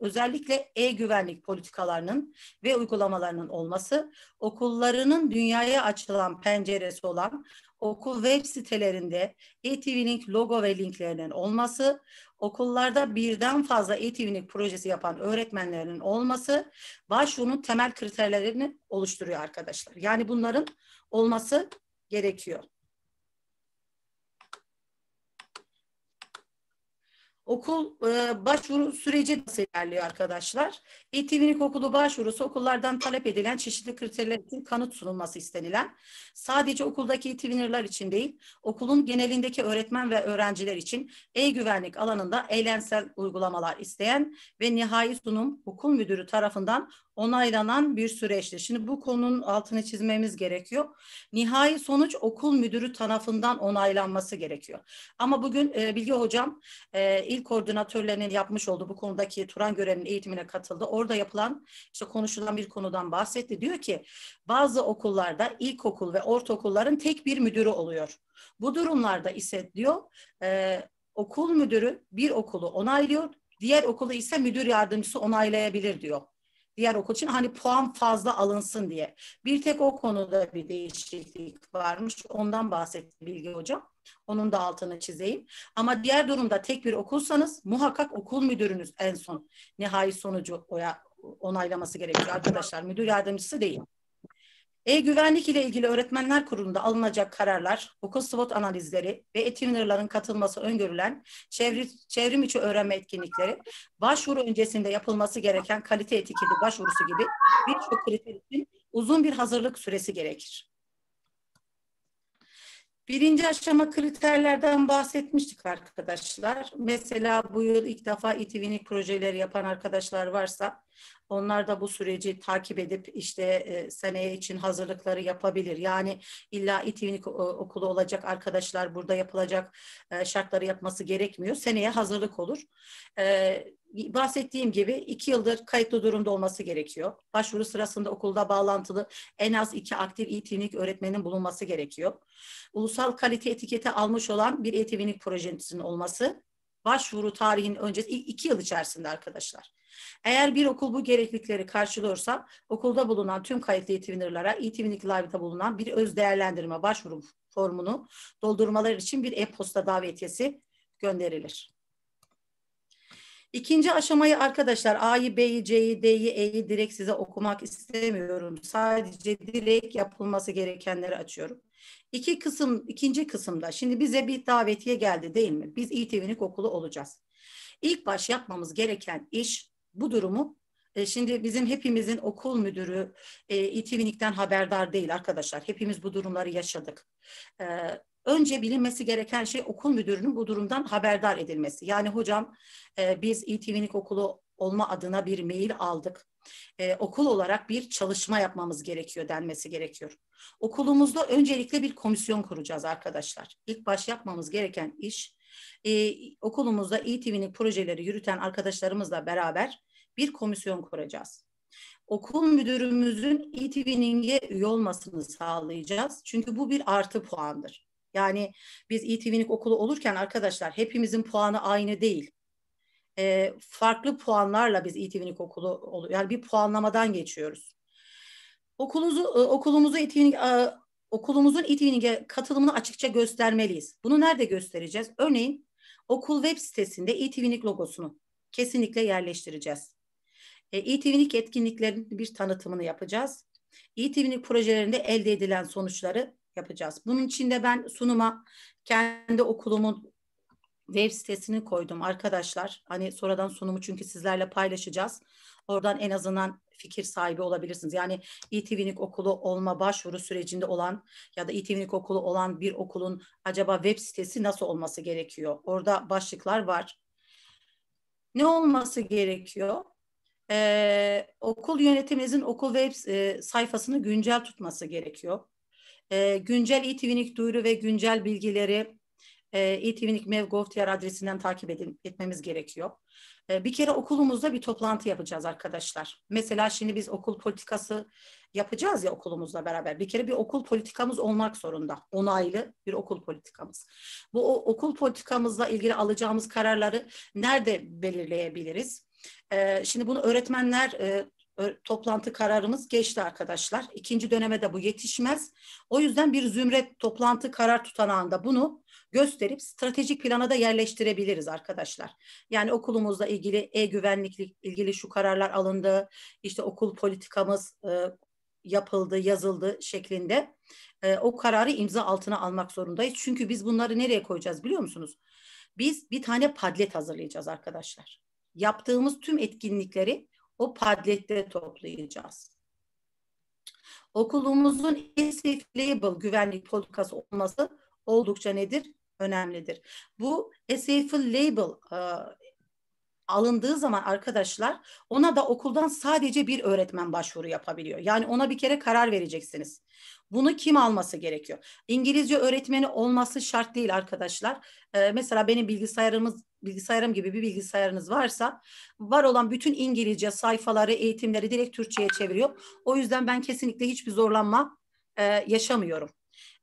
özellikle e-güvenlik politikalarının ve uygulamalarının olması, okullarının dünyaya açılan penceresi olan okul web sitelerinde e-twinning logo ve linklerinin olması, okullarda birden fazla e-twinning projesi yapan öğretmenlerinin olması başvurunun temel kriterlerini oluşturuyor arkadaşlar. Yani bunların olması gerekiyor. Okul e, başvuru süreci nasıl ilerliyor arkadaşlar? İTV'nin okulu başvurusu okullardan talep edilen çeşitli kriterler için kanıt sunulması istenilen, sadece okuldaki İTV'nirler için değil, okulun genelindeki öğretmen ve öğrenciler için e-güvenlik alanında eğlensel uygulamalar isteyen ve nihai sunum okul müdürü tarafından onaylanan bir süreçti. Şimdi bu konunun altını çizmemiz gerekiyor. Nihai sonuç okul müdürü tarafından onaylanması gerekiyor. Ama bugün e, Bilge Hocam e, il koordinatörlerinin yapmış olduğu bu konudaki Turan Gören'in eğitimine katıldı. Orada yapılan işte konuşulan bir konudan bahsetti. Diyor ki bazı okullarda ilkokul ve ortaokulların tek bir müdürü oluyor. Bu durumlarda ise diyor e, okul müdürü bir okulu onaylıyor, diğer okulu ise müdür yardımcısı onaylayabilir diyor diğer okul için hani puan fazla alınsın diye. Bir tek o konuda bir değişiklik varmış. Ondan bahsetti bilgi Hocam. Onun da altını çizeyim. Ama diğer durumda tek bir okulsanız muhakkak okul müdürünüz en son nihai sonucu oya, onaylaması gerekiyor arkadaşlar. Müdür yardımcısı değil. E-güvenlik ile ilgili öğretmenler kurulunda alınacak kararlar, okul SWOT analizleri ve etünerların katılması öngörülen çevri, çevrim içi öğrenme etkinlikleri, başvuru öncesinde yapılması gereken kalite etiketi başvurusu gibi birçok kriter için uzun bir hazırlık süresi gerekir. Birinci aşama kriterlerden bahsetmiştik arkadaşlar. Mesela bu yıl ilk defa İTV'nin projeleri yapan arkadaşlar varsa onlar da bu süreci takip edip işte e, seneye için hazırlıkları yapabilir. Yani illa itinik e, okulu olacak arkadaşlar burada yapılacak e, şartları yapması gerekmiyor. Seneye hazırlık olur. E, bahsettiğim gibi iki yıldır kayıtlı durumda olması gerekiyor. Başvuru sırasında okulda bağlantılı en az iki aktif itinik öğretmenin bulunması gerekiyor. Ulusal kalite etiketi almış olan bir itinik projesinin olması başvuru tarihin öncesi iki yıl içerisinde arkadaşlar. Eğer bir okul bu gereklilikleri karşılıyorsa okulda bulunan tüm kayıtlı eğitimlerlere eğitimlik live'da bulunan bir öz değerlendirme başvuru formunu doldurmaları için bir e-posta davetiyesi gönderilir. İkinci aşamayı arkadaşlar A'yı, B'yi, C'yi, D'yi, E'yi direkt size okumak istemiyorum. Sadece direkt yapılması gerekenleri açıyorum. İki kısım, ikinci kısımda şimdi bize bir davetiye geldi değil mi? Biz İTV'nin e okulu olacağız. İlk baş yapmamız gereken iş bu durumu e, şimdi bizim hepimizin okul müdürü e, e haberdar değil arkadaşlar. Hepimiz bu durumları yaşadık. E, önce bilinmesi gereken şey okul müdürünün bu durumdan haberdar edilmesi. Yani hocam biz İTV'nik okulu olma adına bir mail aldık. okul olarak bir çalışma yapmamız gerekiyor denmesi gerekiyor. Okulumuzda öncelikle bir komisyon kuracağız arkadaşlar. İlk baş yapmamız gereken iş ee, e, okulumuzda e-twinning projeleri yürüten arkadaşlarımızla beraber bir komisyon kuracağız. Okul müdürümüzün e-twinning'e üye olmasını sağlayacağız. Çünkü bu bir artı puandır. Yani biz e-twinning okulu olurken arkadaşlar hepimizin puanı aynı değil. E, farklı puanlarla biz e-twinning okulu yani bir puanlamadan geçiyoruz. E, okulumuzu okulumuzu e e-twinning e, okulumuzun İTİ'nin katılımını açıkça göstermeliyiz. Bunu nerede göstereceğiz? Örneğin okul web sitesinde İTV'nik logosunu kesinlikle yerleştireceğiz. E, İTV'nik bir tanıtımını yapacağız. İTV'nik projelerinde elde edilen sonuçları yapacağız. Bunun için de ben sunuma kendi okulumun web sitesini koydum arkadaşlar. Hani sonradan sunumu çünkü sizlerle paylaşacağız. Oradan en azından fikir sahibi olabilirsiniz. Yani İTV'nin e okulu olma başvuru sürecinde olan ya da İTV'nin e okulu olan bir okulun acaba web sitesi nasıl olması gerekiyor? Orada başlıklar var. Ne olması gerekiyor? Ee, okul yönetiminizin okul web e, sayfasını güncel tutması gerekiyor. Ee, güncel İTV'nin e duyuru ve güncel bilgileri e, itivinik.mev.gov.tr er adresinden takip edin, etmemiz gerekiyor. Ee, bir kere okulumuzda bir toplantı yapacağız arkadaşlar. Mesela şimdi biz okul politikası yapacağız ya okulumuzla beraber. Bir kere bir okul politikamız olmak zorunda. Onaylı bir okul politikamız. Bu o, okul politikamızla ilgili alacağımız kararları nerede belirleyebiliriz? E, şimdi bunu öğretmenler e, toplantı kararımız geçti arkadaşlar. İkinci döneme de bu yetişmez. O yüzden bir zümre toplantı karar tutanağında bunu gösterip stratejik plana da yerleştirebiliriz arkadaşlar. Yani okulumuzla ilgili e-güvenlikle ilgili şu kararlar alındı, işte okul politikamız e, yapıldı, yazıldı şeklinde e, o kararı imza altına almak zorundayız. Çünkü biz bunları nereye koyacağız biliyor musunuz? Biz bir tane padlet hazırlayacağız arkadaşlar. Yaptığımız tüm etkinlikleri o padlette toplayacağız. Okulumuzun e-safe label güvenlik politikası olması oldukça nedir? önemlidir. Bu a label e, alındığı zaman arkadaşlar ona da okuldan sadece bir öğretmen başvuru yapabiliyor. Yani ona bir kere karar vereceksiniz. Bunu kim alması gerekiyor? İngilizce öğretmeni olması şart değil arkadaşlar. Ee, mesela benim bilgisayarımız bilgisayarım gibi bir bilgisayarınız varsa var olan bütün İngilizce sayfaları, eğitimleri direkt Türkçe'ye çeviriyor. O yüzden ben kesinlikle hiçbir zorlanma e, yaşamıyorum.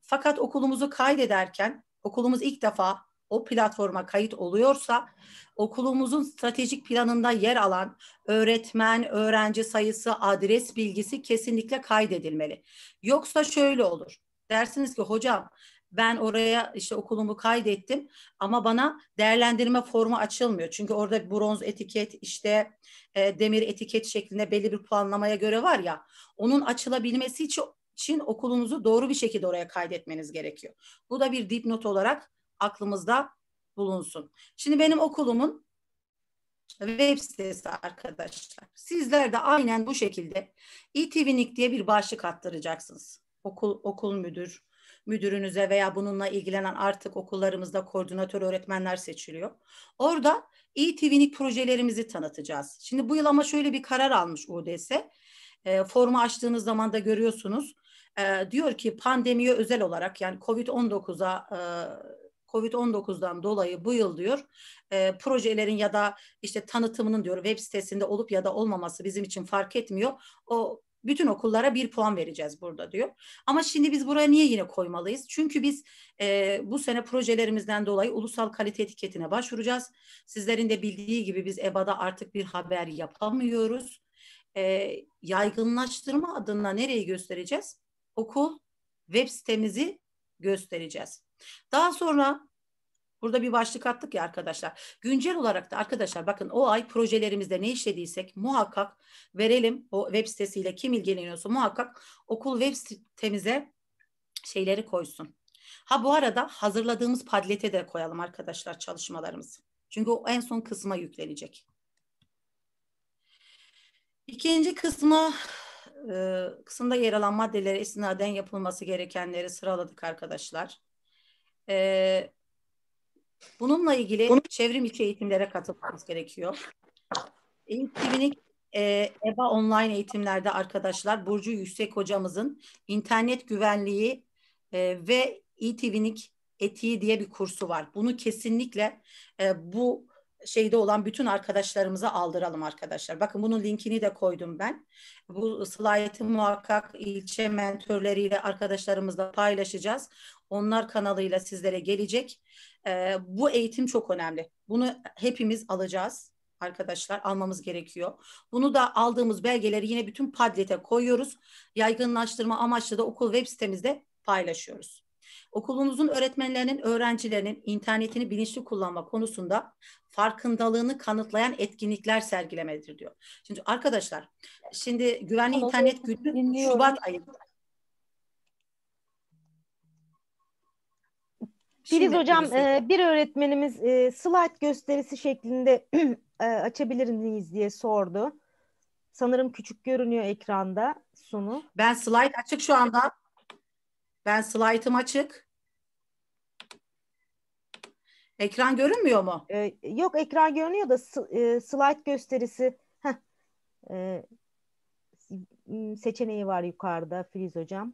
Fakat okulumuzu kaydederken okulumuz ilk defa o platforma kayıt oluyorsa okulumuzun stratejik planında yer alan öğretmen, öğrenci sayısı, adres bilgisi kesinlikle kaydedilmeli. Yoksa şöyle olur. Dersiniz ki hocam ben oraya işte okulumu kaydettim ama bana değerlendirme formu açılmıyor. Çünkü orada bronz etiket işte e, demir etiket şeklinde belli bir puanlamaya göre var ya onun açılabilmesi için için okulunuzu doğru bir şekilde oraya kaydetmeniz gerekiyor. Bu da bir dipnot olarak aklımızda bulunsun. Şimdi benim okulumun web sitesi arkadaşlar. Sizler de aynen bu şekilde e İTVNIK diye bir başlık attıracaksınız. Okul okul müdür müdürünüze veya bununla ilgilenen artık okullarımızda koordinatör öğretmenler seçiliyor. Orada e İTVNIK projelerimizi tanıtacağız. Şimdi bu yıl ama şöyle bir karar almış UDS. E, formu açtığınız zaman da görüyorsunuz e, diyor ki pandemiye özel olarak yani Covid-19'a e, Covid-19'dan dolayı bu yıl diyor e, projelerin ya da işte tanıtımının diyor web sitesinde olup ya da olmaması bizim için fark etmiyor. O bütün okullara bir puan vereceğiz burada diyor. Ama şimdi biz buraya niye yine koymalıyız? Çünkü biz e, bu sene projelerimizden dolayı ulusal kalite etiketine başvuracağız. Sizlerin de bildiği gibi biz EBA'da artık bir haber yapamıyoruz. E, yaygınlaştırma adına nereyi göstereceğiz? okul web sitemizi göstereceğiz. Daha sonra burada bir başlık attık ya arkadaşlar. Güncel olarak da arkadaşlar bakın o ay projelerimizde ne işlediysek muhakkak verelim o web sitesiyle kim ilgileniyorsa muhakkak okul web sitemize şeyleri koysun. Ha bu arada hazırladığımız padlete de koyalım arkadaşlar çalışmalarımızı. Çünkü o en son kısma yüklenecek. İkinci kısma e, kısımda yer alan maddelere istinaden yapılması gerekenleri sıraladık arkadaşlar. bununla ilgili Bunun... çevrim içi eğitimlere katılmamız gerekiyor. Eğitimini ıı, e, EBA online eğitimlerde arkadaşlar Burcu Yüksek hocamızın internet güvenliği ıı, ve e-tivinik etiği diye bir kursu var. Bunu kesinlikle e, bu şeyde olan bütün arkadaşlarımıza aldıralım arkadaşlar. Bakın bunun linkini de koydum ben. Bu slaytı muhakkak ilçe mentörleriyle arkadaşlarımızla paylaşacağız. Onlar kanalıyla sizlere gelecek. Ee, bu eğitim çok önemli. Bunu hepimiz alacağız arkadaşlar almamız gerekiyor. Bunu da aldığımız belgeleri yine bütün Padlet'e koyuyoruz. Yaygınlaştırma amaçlı da okul web sitemizde paylaşıyoruz. Okulunuzun öğretmenlerinin, öğrencilerinin internetini bilinçli kullanma konusunda farkındalığını kanıtlayan etkinlikler sergilemedir diyor. Şimdi arkadaşlar, şimdi güvenli Ama internet günü dinliyorum. Şubat ayında. Şimdi Filiz hocam e, bir öğretmenimiz e, slide gösterisi şeklinde e, açabilir miyiz diye sordu. Sanırım küçük görünüyor ekranda sunu. Ben slide açık şu anda. Ben slaytım açık. Ekran görünmüyor mu? Ee, yok ekran görünüyor da e, slide gösterisi heh, e, seçeneği var yukarıda Filiz hocam.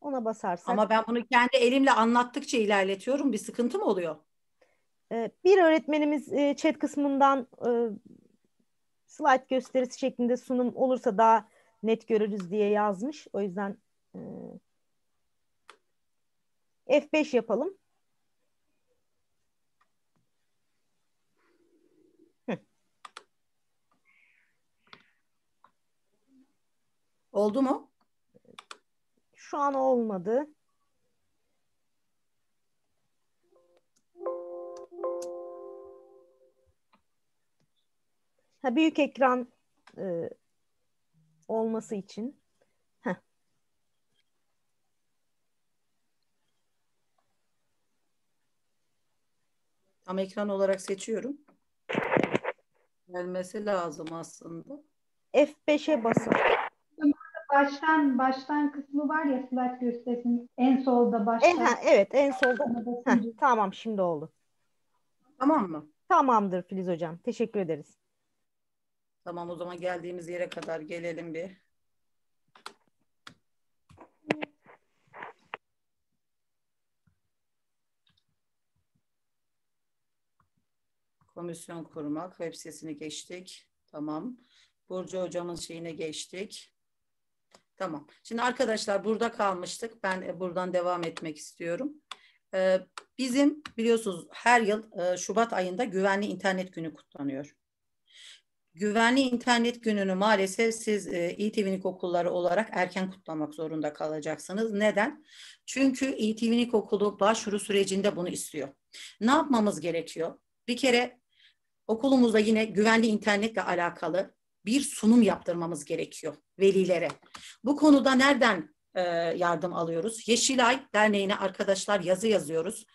Ona basarsak. Ama ben bunu kendi elimle anlattıkça ilerletiyorum. Bir sıkıntı mı oluyor? Ee, bir öğretmenimiz e, chat kısmından e, slide gösterisi şeklinde sunum olursa daha net görürüz diye yazmış. O yüzden e, F5 yapalım. Oldu mu? Şu an olmadı. Ha, büyük ekran e, olması için Tam ekran olarak seçiyorum. Gelmesi lazım aslında. F5'e basın. Baştan baştan kısmı var ya slide göstersin. En solda baştan. E, evet en solda. Heh, tamam şimdi oldu. Tamam mı? Tamamdır Filiz Hocam. Teşekkür ederiz. Tamam o zaman geldiğimiz yere kadar gelelim bir. Komisyon kurmak. Web sitesini geçtik. Tamam. Burcu hocamın şeyine geçtik. Tamam. Şimdi arkadaşlar burada kalmıştık. Ben e, buradan devam etmek istiyorum. E, bizim biliyorsunuz her yıl e, Şubat ayında güvenli internet günü kutlanıyor. Güvenli internet gününü maalesef siz İTV'nik okulları olarak erken kutlamak zorunda kalacaksınız. Neden? Çünkü İTV'nik okulu başvuru sürecinde bunu istiyor. Ne yapmamız gerekiyor? Bir kere okulumuzda yine güvenli internetle alakalı bir sunum yaptırmamız gerekiyor velilere. Bu konuda nereden e, yardım alıyoruz? Yeşilay Derneği'ne arkadaşlar yazı yazıyoruz.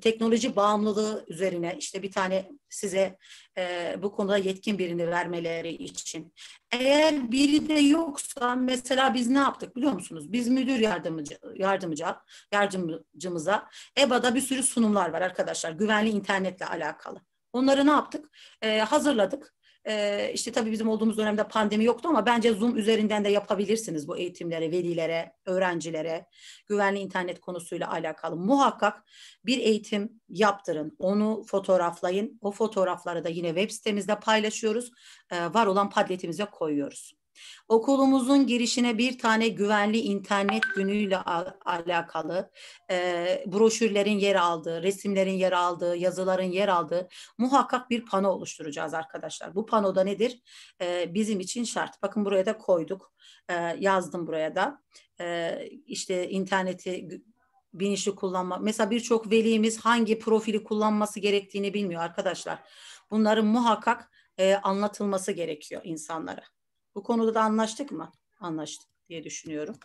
Teknoloji bağımlılığı üzerine işte bir tane size e, bu konuda yetkin birini vermeleri için. Eğer biri de yoksa mesela biz ne yaptık biliyor musunuz? Biz müdür yardımcı yardımcı yardımcımıza EBA'da bir sürü sunumlar var arkadaşlar güvenli internetle alakalı. Onları ne yaptık? E, hazırladık. E, işte tabii bizim olduğumuz dönemde pandemi yoktu ama bence Zoom üzerinden de yapabilirsiniz bu eğitimlere, velilere, öğrencilere, güvenli internet konusuyla alakalı. Muhakkak bir eğitim yaptırın, onu fotoğraflayın. O fotoğrafları da yine web sitemizde paylaşıyoruz. E, var olan padletimize koyuyoruz. Okulumuzun girişine bir tane güvenli internet günüyle al alakalı e, broşürlerin yer aldığı, resimlerin yer aldığı, yazıların yer aldığı muhakkak bir pano oluşturacağız arkadaşlar. Bu panoda nedir? E, bizim için şart. Bakın buraya da koyduk. E, yazdım buraya da. E, işte interneti bilinçli kullanma. Mesela birçok velimiz hangi profili kullanması gerektiğini bilmiyor arkadaşlar. Bunların muhakkak e, anlatılması gerekiyor insanlara. Bu konuda da anlaştık mı? Anlaştık diye düşünüyorum.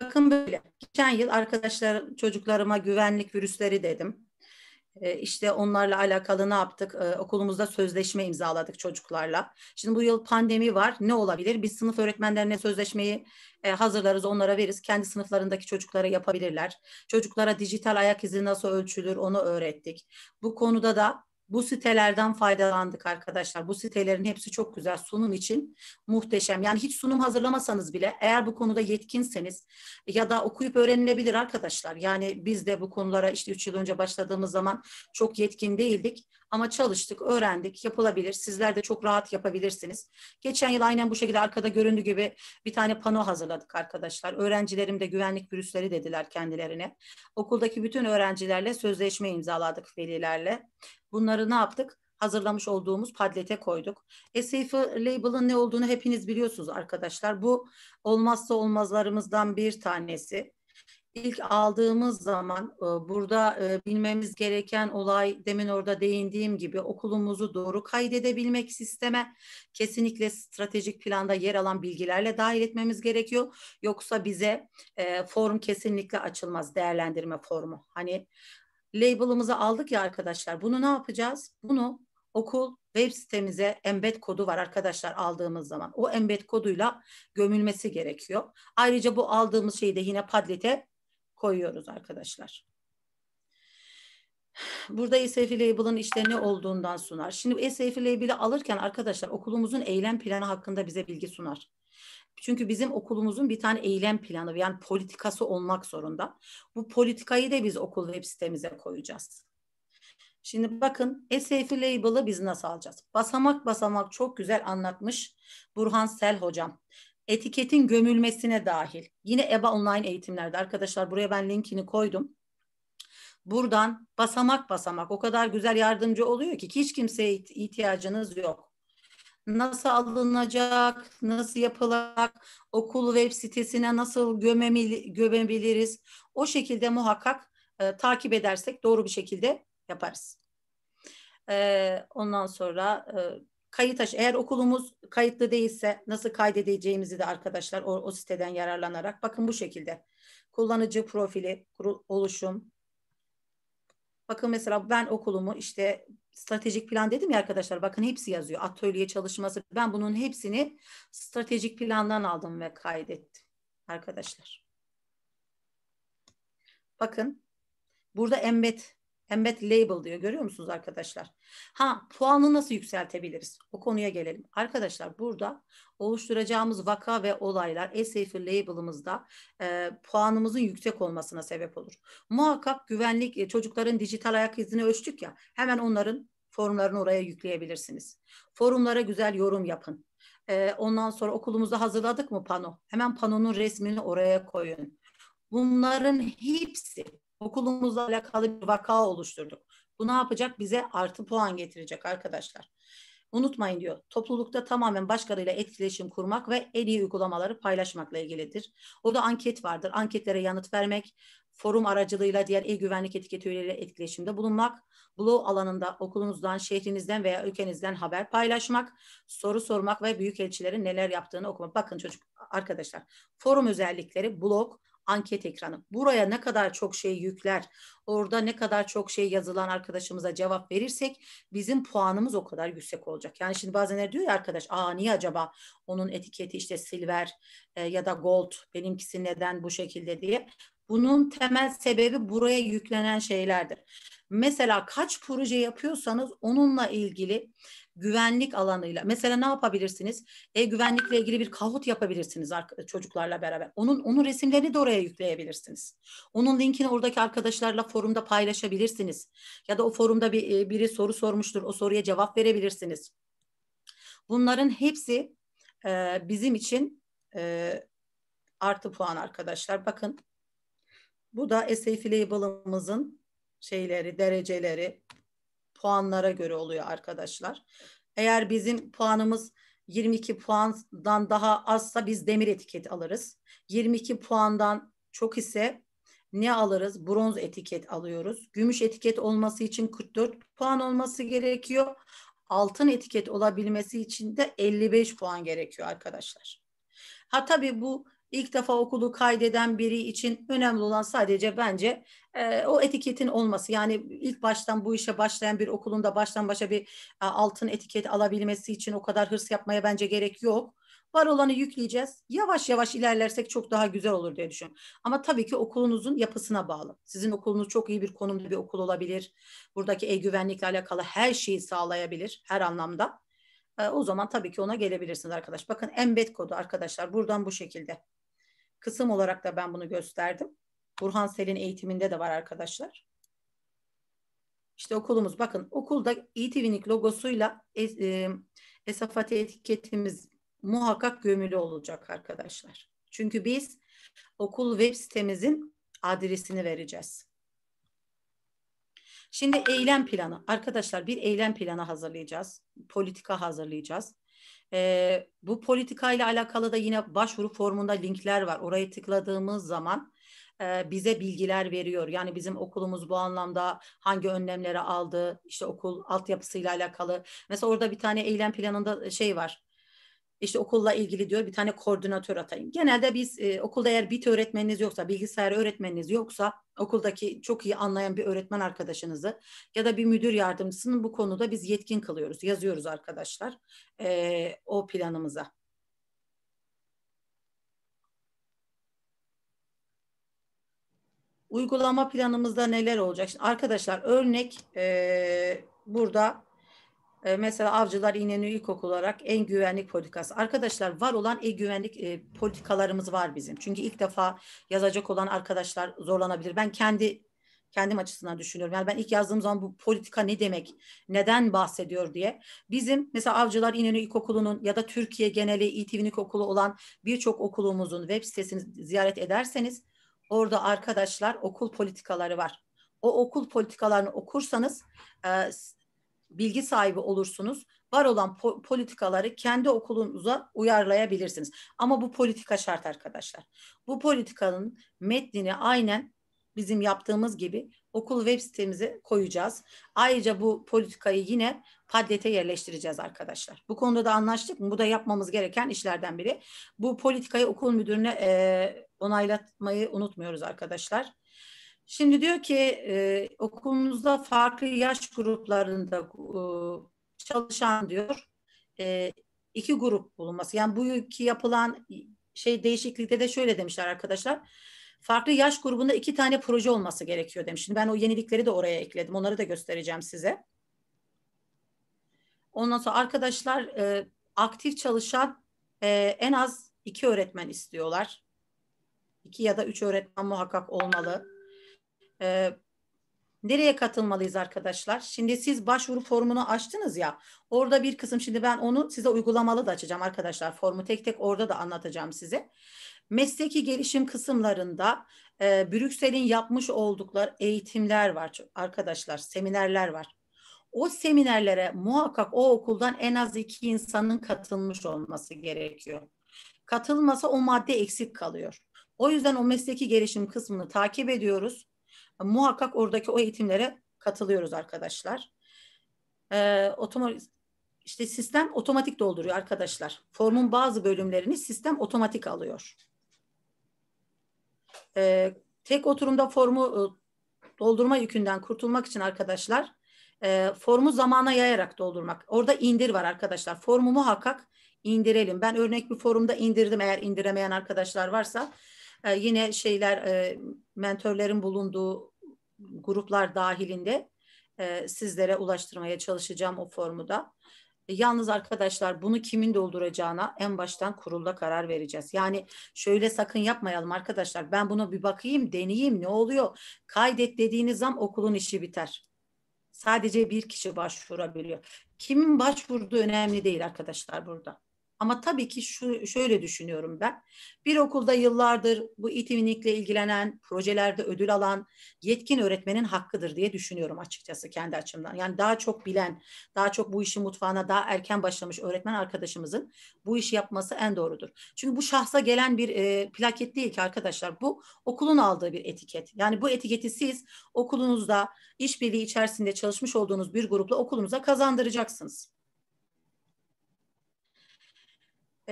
Bakın böyle. Geçen yıl arkadaşlar çocuklarıma güvenlik virüsleri dedim. E, işte onlarla alakalı ne yaptık? E, okulumuzda sözleşme imzaladık çocuklarla. Şimdi bu yıl pandemi var. Ne olabilir? Biz sınıf öğretmenlerine sözleşmeyi e, hazırlarız, onlara veririz. Kendi sınıflarındaki çocuklara yapabilirler. Çocuklara dijital ayak izi nasıl ölçülür onu öğrettik. Bu konuda da bu sitelerden faydalandık arkadaşlar. Bu sitelerin hepsi çok güzel. Sunum için muhteşem. Yani hiç sunum hazırlamasanız bile eğer bu konuda yetkinseniz ya da okuyup öğrenilebilir arkadaşlar. Yani biz de bu konulara işte 3 yıl önce başladığımız zaman çok yetkin değildik. Ama çalıştık, öğrendik, yapılabilir. Sizler de çok rahat yapabilirsiniz. Geçen yıl aynen bu şekilde arkada göründüğü gibi bir tane pano hazırladık arkadaşlar. Öğrencilerim de güvenlik virüsleri dediler kendilerine. Okuldaki bütün öğrencilerle sözleşme imzaladık velilerle. Bunları ne yaptık? Hazırlamış olduğumuz Padlet'e koyduk. E, SAFE label'ın ne olduğunu hepiniz biliyorsunuz arkadaşlar. Bu olmazsa olmazlarımızdan bir tanesi İlk aldığımız zaman e, burada e, bilmemiz gereken olay demin orada değindiğim gibi okulumuzu doğru kaydedebilmek sisteme kesinlikle stratejik planda yer alan bilgilerle dahil etmemiz gerekiyor. Yoksa bize e, form kesinlikle açılmaz değerlendirme formu. Hani label'ımızı aldık ya arkadaşlar. Bunu ne yapacağız? Bunu okul web sitemize embed kodu var arkadaşlar aldığımız zaman. O embed koduyla gömülmesi gerekiyor. Ayrıca bu aldığımız şeyi de yine Padlet'e koyuyoruz arkadaşlar. Burada SAF Label'ın işte ne olduğundan sunar. Şimdi SAF Label'i alırken arkadaşlar okulumuzun eylem planı hakkında bize bilgi sunar. Çünkü bizim okulumuzun bir tane eylem planı yani politikası olmak zorunda. Bu politikayı da biz okul web sitemize koyacağız. Şimdi bakın SAF label'ı biz nasıl alacağız? Basamak basamak çok güzel anlatmış Burhan Sel hocam. Etiketin gömülmesine dahil. Yine EBA online eğitimlerde arkadaşlar buraya ben linkini koydum. Buradan basamak basamak o kadar güzel yardımcı oluyor ki hiç kimseye ihtiyacınız yok nasıl alınacak, nasıl yapılacak, okul web sitesine nasıl gömemeli, gömebiliriz. O şekilde muhakkak e, takip edersek doğru bir şekilde yaparız. E, ondan sonra e, kayıt aş eğer okulumuz kayıtlı değilse nasıl kaydedeceğimizi de arkadaşlar o, o siteden yararlanarak bakın bu şekilde. Kullanıcı profili, oluşum, Bakın mesela ben okulumu işte stratejik plan dedim ya arkadaşlar bakın hepsi yazıyor. Atölye çalışması ben bunun hepsini stratejik plandan aldım ve kaydettim arkadaşlar. Bakın burada embed Embed label diyor. Görüyor musunuz arkadaşlar? Ha puanı nasıl yükseltebiliriz? O konuya gelelim. Arkadaşlar burada oluşturacağımız vaka ve olaylar e-safer label'ımızda e, puanımızın yüksek olmasına sebep olur. Muhakkak güvenlik e, çocukların dijital ayak izini ölçtük ya hemen onların forumlarını oraya yükleyebilirsiniz. Forumlara güzel yorum yapın. E, ondan sonra okulumuzda hazırladık mı pano? Hemen panonun resmini oraya koyun. Bunların hepsi okulumuzla alakalı bir vaka oluşturduk. Bu ne yapacak? Bize artı puan getirecek arkadaşlar. Unutmayın diyor. Toplulukta tamamen başkalarıyla etkileşim kurmak ve en iyi uygulamaları paylaşmakla ilgilidir. Orada anket vardır. Anketlere yanıt vermek, forum aracılığıyla diğer iyi güvenlik etiketi etkileşimde bulunmak, blog alanında okulunuzdan, şehrinizden veya ülkenizden haber paylaşmak, soru sormak ve büyük elçilerin neler yaptığını okumak. Bakın çocuk arkadaşlar, forum özellikleri, blog, anket ekranı. Buraya ne kadar çok şey yükler, orada ne kadar çok şey yazılan arkadaşımıza cevap verirsek bizim puanımız o kadar yüksek olacak. Yani şimdi bazen diyor ya arkadaş, aa niye acaba onun etiketi işte silver e, ya da gold, benimkisi neden bu şekilde diye. Bunun temel sebebi buraya yüklenen şeylerdir. Mesela kaç proje yapıyorsanız onunla ilgili güvenlik alanıyla mesela ne yapabilirsiniz? E, güvenlikle ilgili bir kahut yapabilirsiniz çocuklarla beraber. Onun onun resimlerini de oraya yükleyebilirsiniz. Onun linkini oradaki arkadaşlarla forumda paylaşabilirsiniz. Ya da o forumda bir e, biri soru sormuştur. O soruya cevap verebilirsiniz. Bunların hepsi e, bizim için e, artı puan arkadaşlar. Bakın bu da SAF label'ımızın şeyleri, dereceleri, puanlara göre oluyor arkadaşlar. Eğer bizim puanımız 22 puandan daha azsa biz demir etiket alırız. 22 puandan çok ise ne alırız? Bronz etiket alıyoruz. Gümüş etiket olması için 44 puan olması gerekiyor. Altın etiket olabilmesi için de 55 puan gerekiyor arkadaşlar. Ha tabii bu ilk defa okulu kaydeden biri için önemli olan sadece bence e, o etiketin olması. Yani ilk baştan bu işe başlayan bir okulun da baştan başa bir e, altın etiket alabilmesi için o kadar hırs yapmaya bence gerek yok. Var olanı yükleyeceğiz. Yavaş yavaş ilerlersek çok daha güzel olur diye düşünüyorum. Ama tabii ki okulunuzun yapısına bağlı. Sizin okulunuz çok iyi bir konumda bir okul olabilir. Buradaki e-güvenlikle alakalı her şeyi sağlayabilir her anlamda. E, o zaman tabii ki ona gelebilirsiniz arkadaş. Bakın embed kodu arkadaşlar buradan bu şekilde kısım olarak da ben bunu gösterdim. Burhan Sel'in eğitiminde de var arkadaşlar. İşte okulumuz bakın okulda eTV'nik logosuyla es, e, Esafat etiketimiz muhakkak gömülü olacak arkadaşlar. Çünkü biz okul web sitemizin adresini vereceğiz. Şimdi eylem planı. Arkadaşlar bir eylem planı hazırlayacağız. Politika hazırlayacağız. E, bu politikayla alakalı da yine başvuru formunda linkler var. Orayı tıkladığımız zaman bize bilgiler veriyor. Yani bizim okulumuz bu anlamda hangi önlemleri aldı, işte okul altyapısıyla alakalı. Mesela orada bir tane eylem planında şey var işte okulla ilgili diyor bir tane koordinatör atayım. Genelde biz e, okulda eğer BİT öğretmeniniz yoksa, bilgisayar öğretmeniniz yoksa okuldaki çok iyi anlayan bir öğretmen arkadaşınızı ya da bir müdür yardımcısının bu konuda biz yetkin kılıyoruz, yazıyoruz arkadaşlar e, o planımıza. Uygulama planımızda neler olacak? Şimdi arkadaşlar örnek e, burada e, mesela avcılar İnönü İlkokul olarak en güvenlik politikası. Arkadaşlar var olan en güvenlik e, politikalarımız var bizim. Çünkü ilk defa yazacak olan arkadaşlar zorlanabilir. Ben kendi kendim açısından düşünüyorum. Yani ben ilk yazdığım zaman bu politika ne demek, neden bahsediyor diye. Bizim mesela Avcılar İnönü İlkokulu'nun ya da Türkiye geneli İTV'nin okulu olan birçok okulumuzun web sitesini ziyaret ederseniz orada arkadaşlar okul politikaları var. O okul politikalarını okursanız e, bilgi sahibi olursunuz. Var olan po- politikaları kendi okulunuza uyarlayabilirsiniz. Ama bu politika şart arkadaşlar. Bu politikanın metnini aynen bizim yaptığımız gibi okul web sitemize koyacağız. Ayrıca bu politikayı yine Padlet'e yerleştireceğiz arkadaşlar. Bu konuda da anlaştık mı? Bu da yapmamız gereken işlerden biri. Bu politikayı okul müdürüne e, onaylatmayı unutmuyoruz arkadaşlar. Şimdi diyor ki e, okulumuzda farklı yaş gruplarında e, çalışan diyor e, iki grup bulunması. Yani bu iki yapılan şey değişiklikte de şöyle demişler arkadaşlar. Farklı yaş grubunda iki tane proje olması gerekiyor demiş. Şimdi ben o yenilikleri de oraya ekledim. Onları da göstereceğim size. Ondan sonra arkadaşlar e, aktif çalışan e, en az iki öğretmen istiyorlar. İki ya da üç öğretmen muhakkak olmalı e, Nereye katılmalıyız arkadaşlar? Şimdi siz başvuru formunu açtınız ya. Orada bir kısım şimdi ben onu size uygulamalı da açacağım arkadaşlar. Formu tek tek orada da anlatacağım size. Mesleki gelişim kısımlarında e, Brüksel'in yapmış oldukları eğitimler var arkadaşlar. Seminerler var. O seminerlere muhakkak o okuldan en az iki insanın katılmış olması gerekiyor. Katılmasa o madde eksik kalıyor. O yüzden o mesleki gelişim kısmını takip ediyoruz muhakkak oradaki o eğitimlere katılıyoruz arkadaşlar. Ee, otomatik işte sistem otomatik dolduruyor arkadaşlar. Formun bazı bölümlerini sistem otomatik alıyor. Ee, tek oturumda formu e, doldurma yükünden kurtulmak için arkadaşlar e, formu zamana yayarak doldurmak. Orada indir var arkadaşlar. Formu muhakkak indirelim. Ben örnek bir forumda indirdim eğer indiremeyen arkadaşlar varsa. E, yine şeyler e, mentorların bulunduğu gruplar dahilinde e, sizlere ulaştırmaya çalışacağım o formu da. E, yalnız arkadaşlar bunu kimin dolduracağına en baştan kurulda karar vereceğiz. Yani şöyle sakın yapmayalım arkadaşlar. Ben buna bir bakayım, deneyeyim ne oluyor? Kaydet dediğiniz zaman okulun işi biter. Sadece bir kişi başvurabiliyor. Kimin başvurduğu önemli değil arkadaşlar burada. Ama tabii ki şu, şöyle düşünüyorum ben. Bir okulda yıllardır bu eğitimlikle ilgilenen, projelerde ödül alan yetkin öğretmenin hakkıdır diye düşünüyorum açıkçası kendi açımdan. Yani daha çok bilen, daha çok bu işi mutfağına daha erken başlamış öğretmen arkadaşımızın bu işi yapması en doğrudur. Çünkü bu şahsa gelen bir e, plaket değil ki arkadaşlar. Bu okulun aldığı bir etiket. Yani bu etiketi siz okulunuzda işbirliği içerisinde çalışmış olduğunuz bir grupla okulunuza kazandıracaksınız.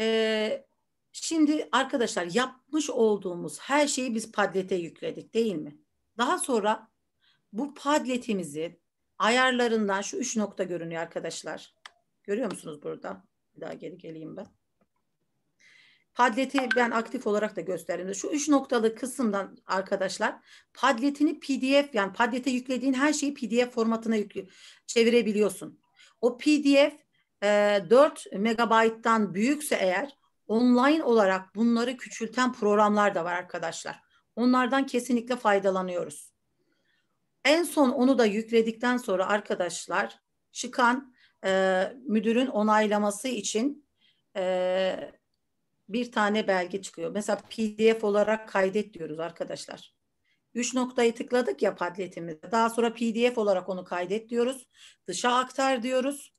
Ee, şimdi arkadaşlar yapmış olduğumuz her şeyi biz Padlet'e yükledik değil mi? Daha sonra bu Padlet'imizi ayarlarından şu üç nokta görünüyor arkadaşlar. Görüyor musunuz burada? Bir daha geri geleyim ben. Padlet'i ben aktif olarak da göstereyim. Şu üç noktalı kısımdan arkadaşlar Padlet'ini PDF yani Padlet'e yüklediğin her şeyi PDF formatına yüklü, çevirebiliyorsun. O PDF e, 4 megabayttan büyükse eğer online olarak bunları küçülten programlar da var arkadaşlar. Onlardan kesinlikle faydalanıyoruz. En son onu da yükledikten sonra arkadaşlar çıkan e, müdürün onaylaması için e, bir tane belge çıkıyor. Mesela PDF olarak kaydet diyoruz arkadaşlar. Üç noktayı tıkladık ya Padlet'imizde. Daha sonra PDF olarak onu kaydet diyoruz. Dışa aktar diyoruz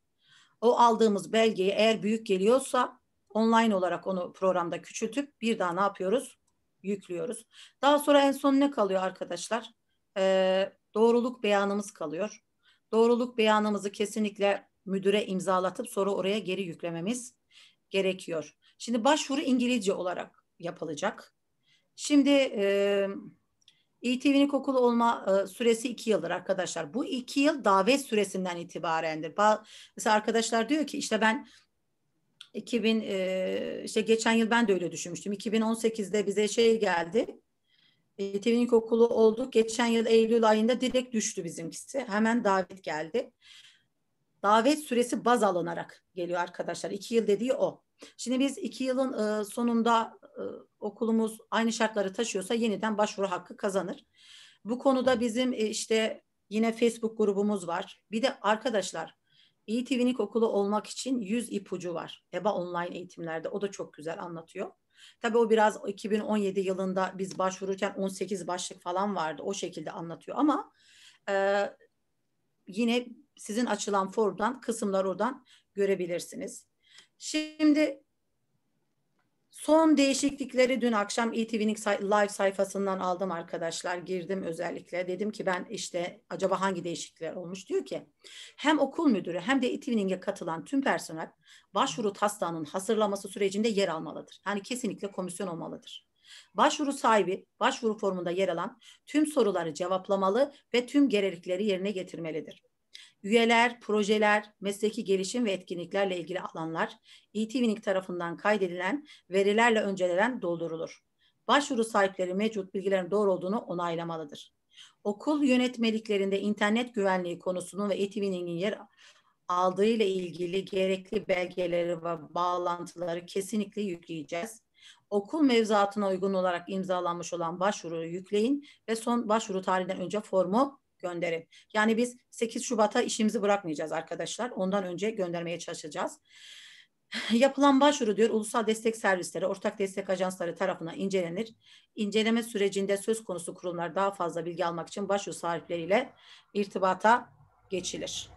o aldığımız belgeyi eğer büyük geliyorsa online olarak onu programda küçültüp bir daha ne yapıyoruz? Yüklüyoruz. Daha sonra en son ne kalıyor arkadaşlar? Ee, doğruluk beyanımız kalıyor. Doğruluk beyanımızı kesinlikle müdüre imzalatıp sonra oraya geri yüklememiz gerekiyor. Şimdi başvuru İngilizce olarak yapılacak. Şimdi e, İTV'nin e okulu olma e, süresi iki yıldır arkadaşlar. Bu iki yıl davet süresinden itibarendir. Ba mesela arkadaşlar diyor ki işte ben 2000 e, işte geçen yıl ben de öyle düşünmüştüm. 2018'de bize şey geldi. İTV'nin e okulu olduk. Geçen yıl Eylül ayında direkt düştü bizimkisi. Hemen davet geldi. Davet süresi baz alınarak geliyor arkadaşlar. İki yıl dediği o. Şimdi biz iki yılın e, sonunda e, okulumuz aynı şartları taşıyorsa yeniden başvuru hakkı kazanır. Bu konuda bizim e, işte yine Facebook grubumuz var. Bir de arkadaşlar İTV'nin e okulu olmak için 100 ipucu var. EBA online eğitimlerde o da çok güzel anlatıyor. Tabii o biraz 2017 yılında biz başvururken 18 başlık falan vardı. O şekilde anlatıyor ama e, yine sizin açılan forumdan kısımlar oradan görebilirsiniz. Şimdi Son değişiklikleri dün akşam eTV'nin live sayfasından aldım arkadaşlar. Girdim özellikle. Dedim ki ben işte acaba hangi değişiklikler olmuş? Diyor ki hem okul müdürü hem de eTV'nin'e katılan tüm personel başvuru taslağının hazırlaması sürecinde yer almalıdır. Yani kesinlikle komisyon olmalıdır. Başvuru sahibi başvuru formunda yer alan tüm soruları cevaplamalı ve tüm gereklilikleri yerine getirmelidir üyeler, projeler, mesleki gelişim ve etkinliklerle ilgili alanlar e tarafından kaydedilen verilerle öncelenen doldurulur. Başvuru sahipleri mevcut bilgilerin doğru olduğunu onaylamalıdır. Okul yönetmeliklerinde internet güvenliği konusunun ve e yer aldığı ile ilgili gerekli belgeleri ve bağlantıları kesinlikle yükleyeceğiz. Okul mevzuatına uygun olarak imzalanmış olan başvuruyu yükleyin ve son başvuru tarihinden önce formu gönderin. Yani biz 8 Şubat'a işimizi bırakmayacağız arkadaşlar. Ondan önce göndermeye çalışacağız. Yapılan başvuru diyor ulusal destek servisleri, ortak destek ajansları tarafından incelenir. İnceleme sürecinde söz konusu kurumlar daha fazla bilgi almak için başvuru sahipleriyle irtibata geçilir.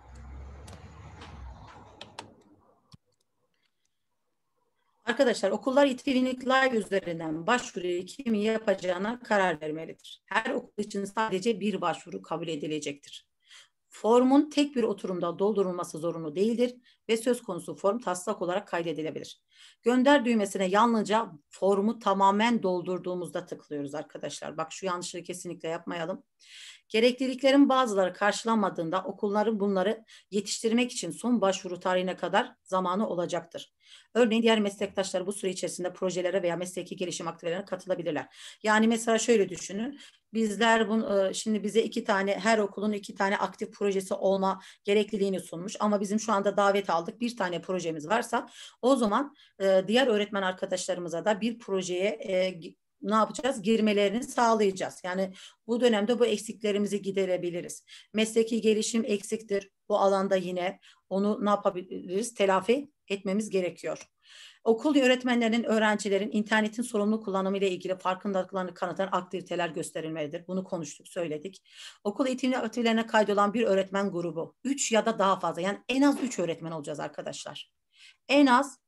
Arkadaşlar okullar İTÜVİNİK Live üzerinden başvuruyu kimi yapacağına karar vermelidir. Her okul için sadece bir başvuru kabul edilecektir. Formun tek bir oturumda doldurulması zorunlu değildir ve söz konusu form taslak olarak kaydedilebilir. Gönder düğmesine yalnızca formu tamamen doldurduğumuzda tıklıyoruz arkadaşlar. Bak şu yanlışlığı kesinlikle yapmayalım. Gerekliliklerin bazıları karşılanmadığında okulların bunları yetiştirmek için son başvuru tarihine kadar zamanı olacaktır. Örneğin diğer meslektaşlar bu süre içerisinde projelere veya mesleki gelişim aktivitelerine katılabilirler. Yani mesela şöyle düşünün. Bizler bun, e, şimdi bize iki tane her okulun iki tane aktif projesi olma gerekliliğini sunmuş ama bizim şu anda davet aldık bir tane projemiz varsa o zaman e, diğer öğretmen arkadaşlarımıza da bir projeye e, ne yapacağız? Girmelerini sağlayacağız. Yani bu dönemde bu eksiklerimizi giderebiliriz. Mesleki gelişim eksiktir bu alanda yine. Onu ne yapabiliriz? Telafi etmemiz gerekiyor. Okul öğretmenlerinin, öğrencilerin internetin sorumlu kullanımı ile ilgili farkındalıklarını kanıtan aktiviteler gösterilmelidir. Bunu konuştuk, söyledik. Okul eğitimli aktivitelerine kaydolan bir öğretmen grubu. Üç ya da daha fazla yani en az üç öğretmen olacağız arkadaşlar. En az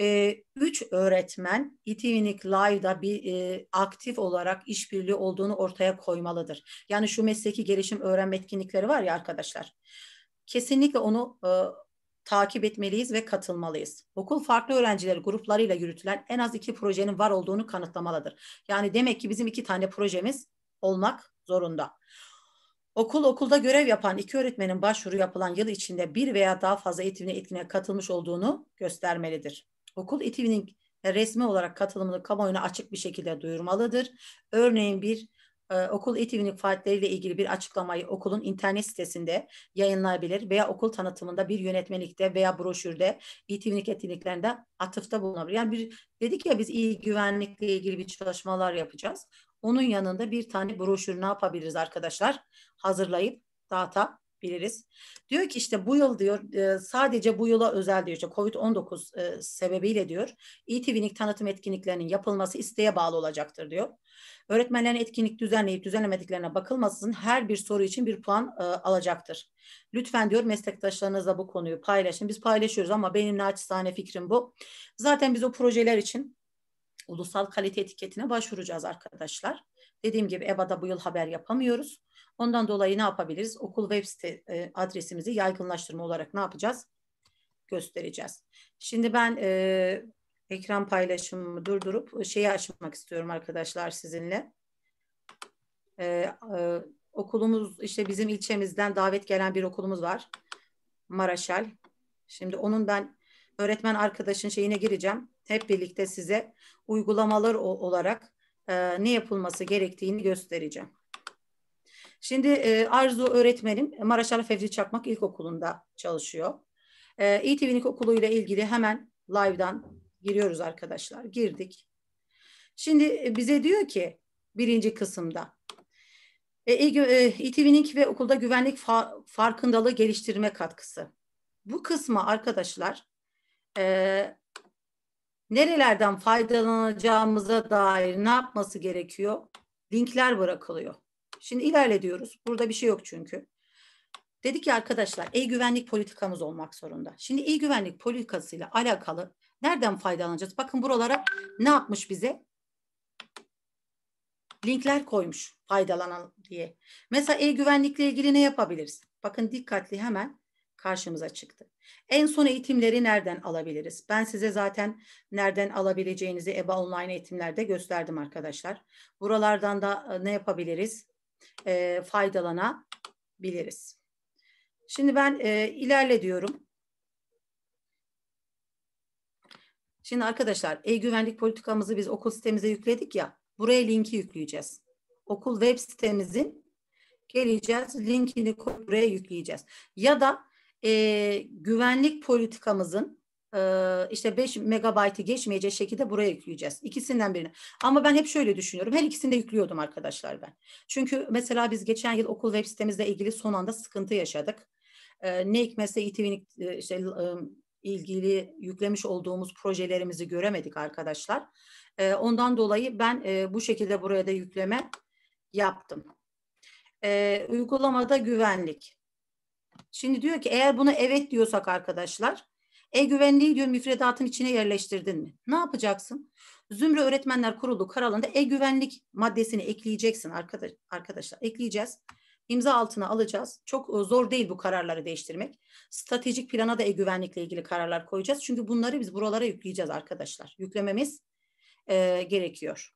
e, üç öğretmen Itivinik e Live'da bir e, aktif olarak işbirliği olduğunu ortaya koymalıdır. Yani şu mesleki gelişim öğrenme etkinlikleri var ya arkadaşlar. Kesinlikle onu e, takip etmeliyiz ve katılmalıyız. Okul farklı öğrencileri gruplarıyla yürütülen en az iki projenin var olduğunu kanıtlamalıdır. Yani demek ki bizim iki tane projemiz olmak zorunda. Okul okulda görev yapan iki öğretmenin başvuru yapılan yıl içinde bir veya daha fazla eğitimine etkine katılmış olduğunu göstermelidir. Okul İTV'nin e, resmi olarak katılımını kamuoyuna açık bir şekilde duyurmalıdır. Örneğin bir e, okul İTV'nin faaliyetleriyle ilgili bir açıklamayı okulun internet sitesinde yayınlayabilir veya okul tanıtımında bir yönetmelikte veya broşürde İTV'nin etkinliklerinde atıfta bulunabilir. Yani bir dedik ya biz iyi güvenlikle ilgili bir çalışmalar yapacağız. Onun yanında bir tane broşür ne yapabiliriz arkadaşlar? Hazırlayıp dağıtabiliriz biliriz. Diyor ki işte bu yıl diyor e, sadece bu yıla özel diyor işte Covid-19 e, sebebiyle diyor e tanıtım etkinliklerinin yapılması isteğe bağlı olacaktır diyor. Öğretmenlerin etkinlik düzenleyip düzenlemediklerine bakılmasızın her bir soru için bir puan e, alacaktır. Lütfen diyor meslektaşlarınızla bu konuyu paylaşın. Biz paylaşıyoruz ama benim naçizane fikrim bu. Zaten biz o projeler için ulusal kalite etiketine başvuracağız arkadaşlar. Dediğim gibi EBA'da bu yıl haber yapamıyoruz. Ondan dolayı ne yapabiliriz? Okul web site e, adresimizi yaygınlaştırma olarak ne yapacağız? Göstereceğiz. Şimdi ben e, ekran paylaşımımı durdurup e, şeyi açmak istiyorum arkadaşlar sizinle. E, e, okulumuz işte bizim ilçemizden davet gelen bir okulumuz var. Maraşal. Şimdi onun ben öğretmen arkadaşın şeyine gireceğim. Hep birlikte size uygulamalar olarak e, ne yapılması gerektiğini göstereceğim. Şimdi e, Arzu öğretmenim Maraşal Fevzi Çakmak İlkokulu'nda çalışıyor. E, ETV'nin okulu ile ilgili hemen live'dan giriyoruz arkadaşlar. Girdik. Şimdi e, bize diyor ki birinci kısımda e, e, ETV'nin ve okulda güvenlik fa farkındalığı geliştirme katkısı. Bu kısma arkadaşlar e, nerelerden faydalanacağımıza dair ne yapması gerekiyor? Linkler bırakılıyor. Şimdi ilerle diyoruz. Burada bir şey yok çünkü. dedik ki arkadaşlar iyi güvenlik politikamız olmak zorunda. Şimdi iyi güvenlik politikasıyla alakalı nereden faydalanacağız? Bakın buralara ne yapmış bize? Linkler koymuş faydalanan diye. Mesela iyi güvenlikle ilgili ne yapabiliriz? Bakın dikkatli hemen karşımıza çıktı. En son eğitimleri nereden alabiliriz? Ben size zaten nereden alabileceğinizi EBA online eğitimlerde gösterdim arkadaşlar. Buralardan da e, ne yapabiliriz? e, faydalanabiliriz. Şimdi ben e, ilerle diyorum. Şimdi arkadaşlar e-güvenlik politikamızı biz okul sitemize yükledik ya. Buraya linki yükleyeceğiz. Okul web sitemizin geleceğiz linkini buraya yükleyeceğiz. Ya da e, güvenlik politikamızın işte 5 megabaytı geçmeyecek şekilde buraya yükleyeceğiz. İkisinden birini. Ama ben hep şöyle düşünüyorum. Her ikisini de yüklüyordum arkadaşlar ben. Çünkü mesela biz geçen yıl okul web sitemizle ilgili son anda sıkıntı yaşadık. Ne hikmetse İTV'nin e işte, ilgili yüklemiş olduğumuz projelerimizi göremedik arkadaşlar. Ondan dolayı ben bu şekilde buraya da yükleme yaptım. Uygulamada güvenlik. Şimdi diyor ki eğer buna evet diyorsak arkadaşlar e-güvenliği diyor müfredatın içine yerleştirdin mi? Ne yapacaksın? Zümre Öğretmenler Kurulu kararında e-güvenlik maddesini ekleyeceksin arkadaş, arkadaşlar. Ekleyeceğiz. İmza altına alacağız. Çok e, zor değil bu kararları değiştirmek. Stratejik plana da e-güvenlikle ilgili kararlar koyacağız. Çünkü bunları biz buralara yükleyeceğiz arkadaşlar. Yüklememiz e, gerekiyor.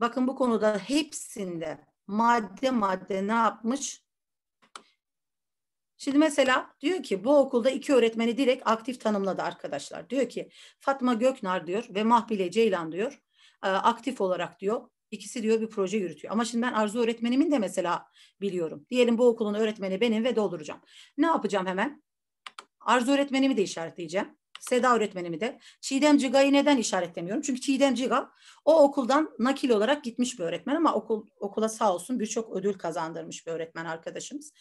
Bakın bu konuda hepsinde madde madde ne yapmış? Şimdi mesela diyor ki bu okulda iki öğretmeni direkt aktif tanımladı arkadaşlar. Diyor ki Fatma Göknar diyor ve Mahbile Ceylan diyor aktif olarak diyor İkisi diyor bir proje yürütüyor. Ama şimdi ben arzu öğretmenimin de mesela biliyorum. Diyelim bu okulun öğretmeni benim ve dolduracağım. Ne yapacağım hemen? Arzu öğretmenimi de işaretleyeceğim. Seda öğretmenimi de. Çiğdem Ciga'yı neden işaretlemiyorum? Çünkü Çiğdem Ciga o okuldan nakil olarak gitmiş bir öğretmen ama okul okula sağ olsun birçok ödül kazandırmış bir öğretmen arkadaşımız.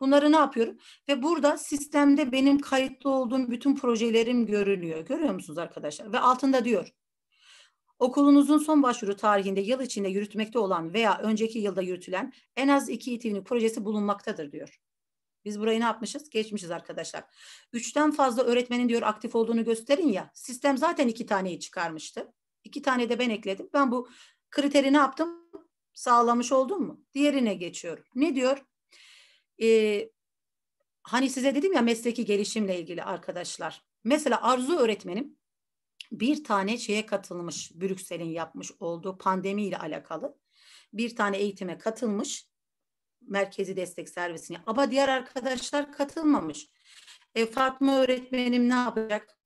Bunları ne yapıyorum? Ve burada sistemde benim kayıtlı olduğum bütün projelerim görülüyor. Görüyor musunuz arkadaşlar? Ve altında diyor. Okulunuzun son başvuru tarihinde yıl içinde yürütmekte olan veya önceki yılda yürütülen en az iki İTÜ'nün projesi bulunmaktadır diyor. Biz burayı ne yapmışız? Geçmişiz arkadaşlar. Üçten fazla öğretmenin diyor aktif olduğunu gösterin ya. Sistem zaten iki taneyi çıkarmıştı. İki tane de ben ekledim. Ben bu kriteri ne yaptım? Sağlamış oldum mu? Diğerine geçiyorum. Ne diyor? Ee, hani size dedim ya mesleki gelişimle ilgili arkadaşlar. Mesela Arzu öğretmenim bir tane şeye katılmış. Brüksel'in yapmış olduğu pandemiyle alakalı bir tane eğitime katılmış merkezi destek servisini. Ama diğer arkadaşlar katılmamış. E, Fatma öğretmenim ne yapacak?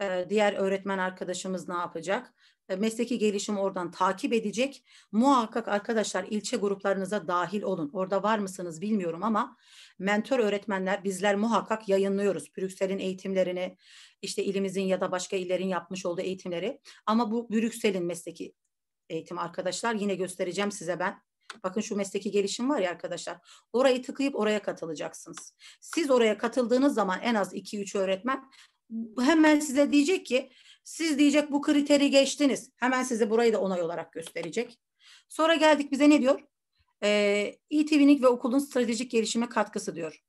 E, diğer öğretmen arkadaşımız ne yapacak? E, mesleki gelişim oradan takip edecek. Muhakkak arkadaşlar ilçe gruplarınıza dahil olun. Orada var mısınız bilmiyorum ama mentor öğretmenler bizler muhakkak yayınlıyoruz. Brüksel'in eğitimlerini, işte ilimizin ya da başka illerin yapmış olduğu eğitimleri. Ama bu Brüksel'in mesleki eğitim arkadaşlar. Yine göstereceğim size ben Bakın şu mesleki gelişim var ya arkadaşlar. Orayı tıkayıp oraya katılacaksınız. Siz oraya katıldığınız zaman en az 2-3 öğretmen hemen size diyecek ki siz diyecek bu kriteri geçtiniz. Hemen size burayı da onay olarak gösterecek. Sonra geldik bize ne diyor? Ee, İTV'nin e ve okulun stratejik gelişime katkısı diyor.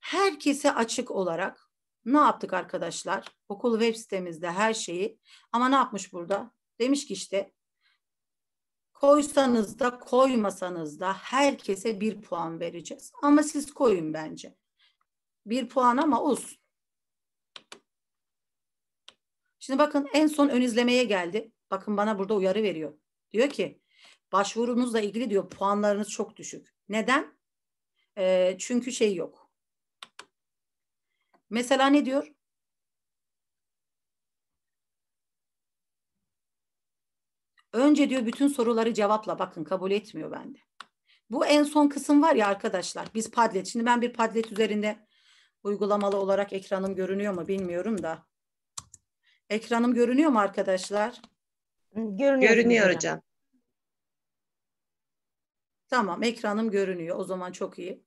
Herkese açık olarak ne yaptık arkadaşlar? Okul web sitemizde her şeyi ama ne yapmış burada? Demiş ki işte Koysanız da koymasanız da herkese bir puan vereceğiz. Ama siz koyun bence. Bir puan ama olsun. Şimdi bakın en son ön izlemeye geldi. Bakın bana burada uyarı veriyor. Diyor ki başvurunuzla ilgili diyor puanlarınız çok düşük. Neden? E, çünkü şey yok. Mesela ne diyor? Önce diyor bütün soruları cevapla. Bakın kabul etmiyor bende. Bu en son kısım var ya arkadaşlar. Biz Padlet. Şimdi ben bir Padlet üzerinde uygulamalı olarak ekranım görünüyor mu bilmiyorum da. Ekranım görünüyor mu arkadaşlar? Görünüyor, görünüyor hocam. Tamam ekranım görünüyor. O zaman çok iyi.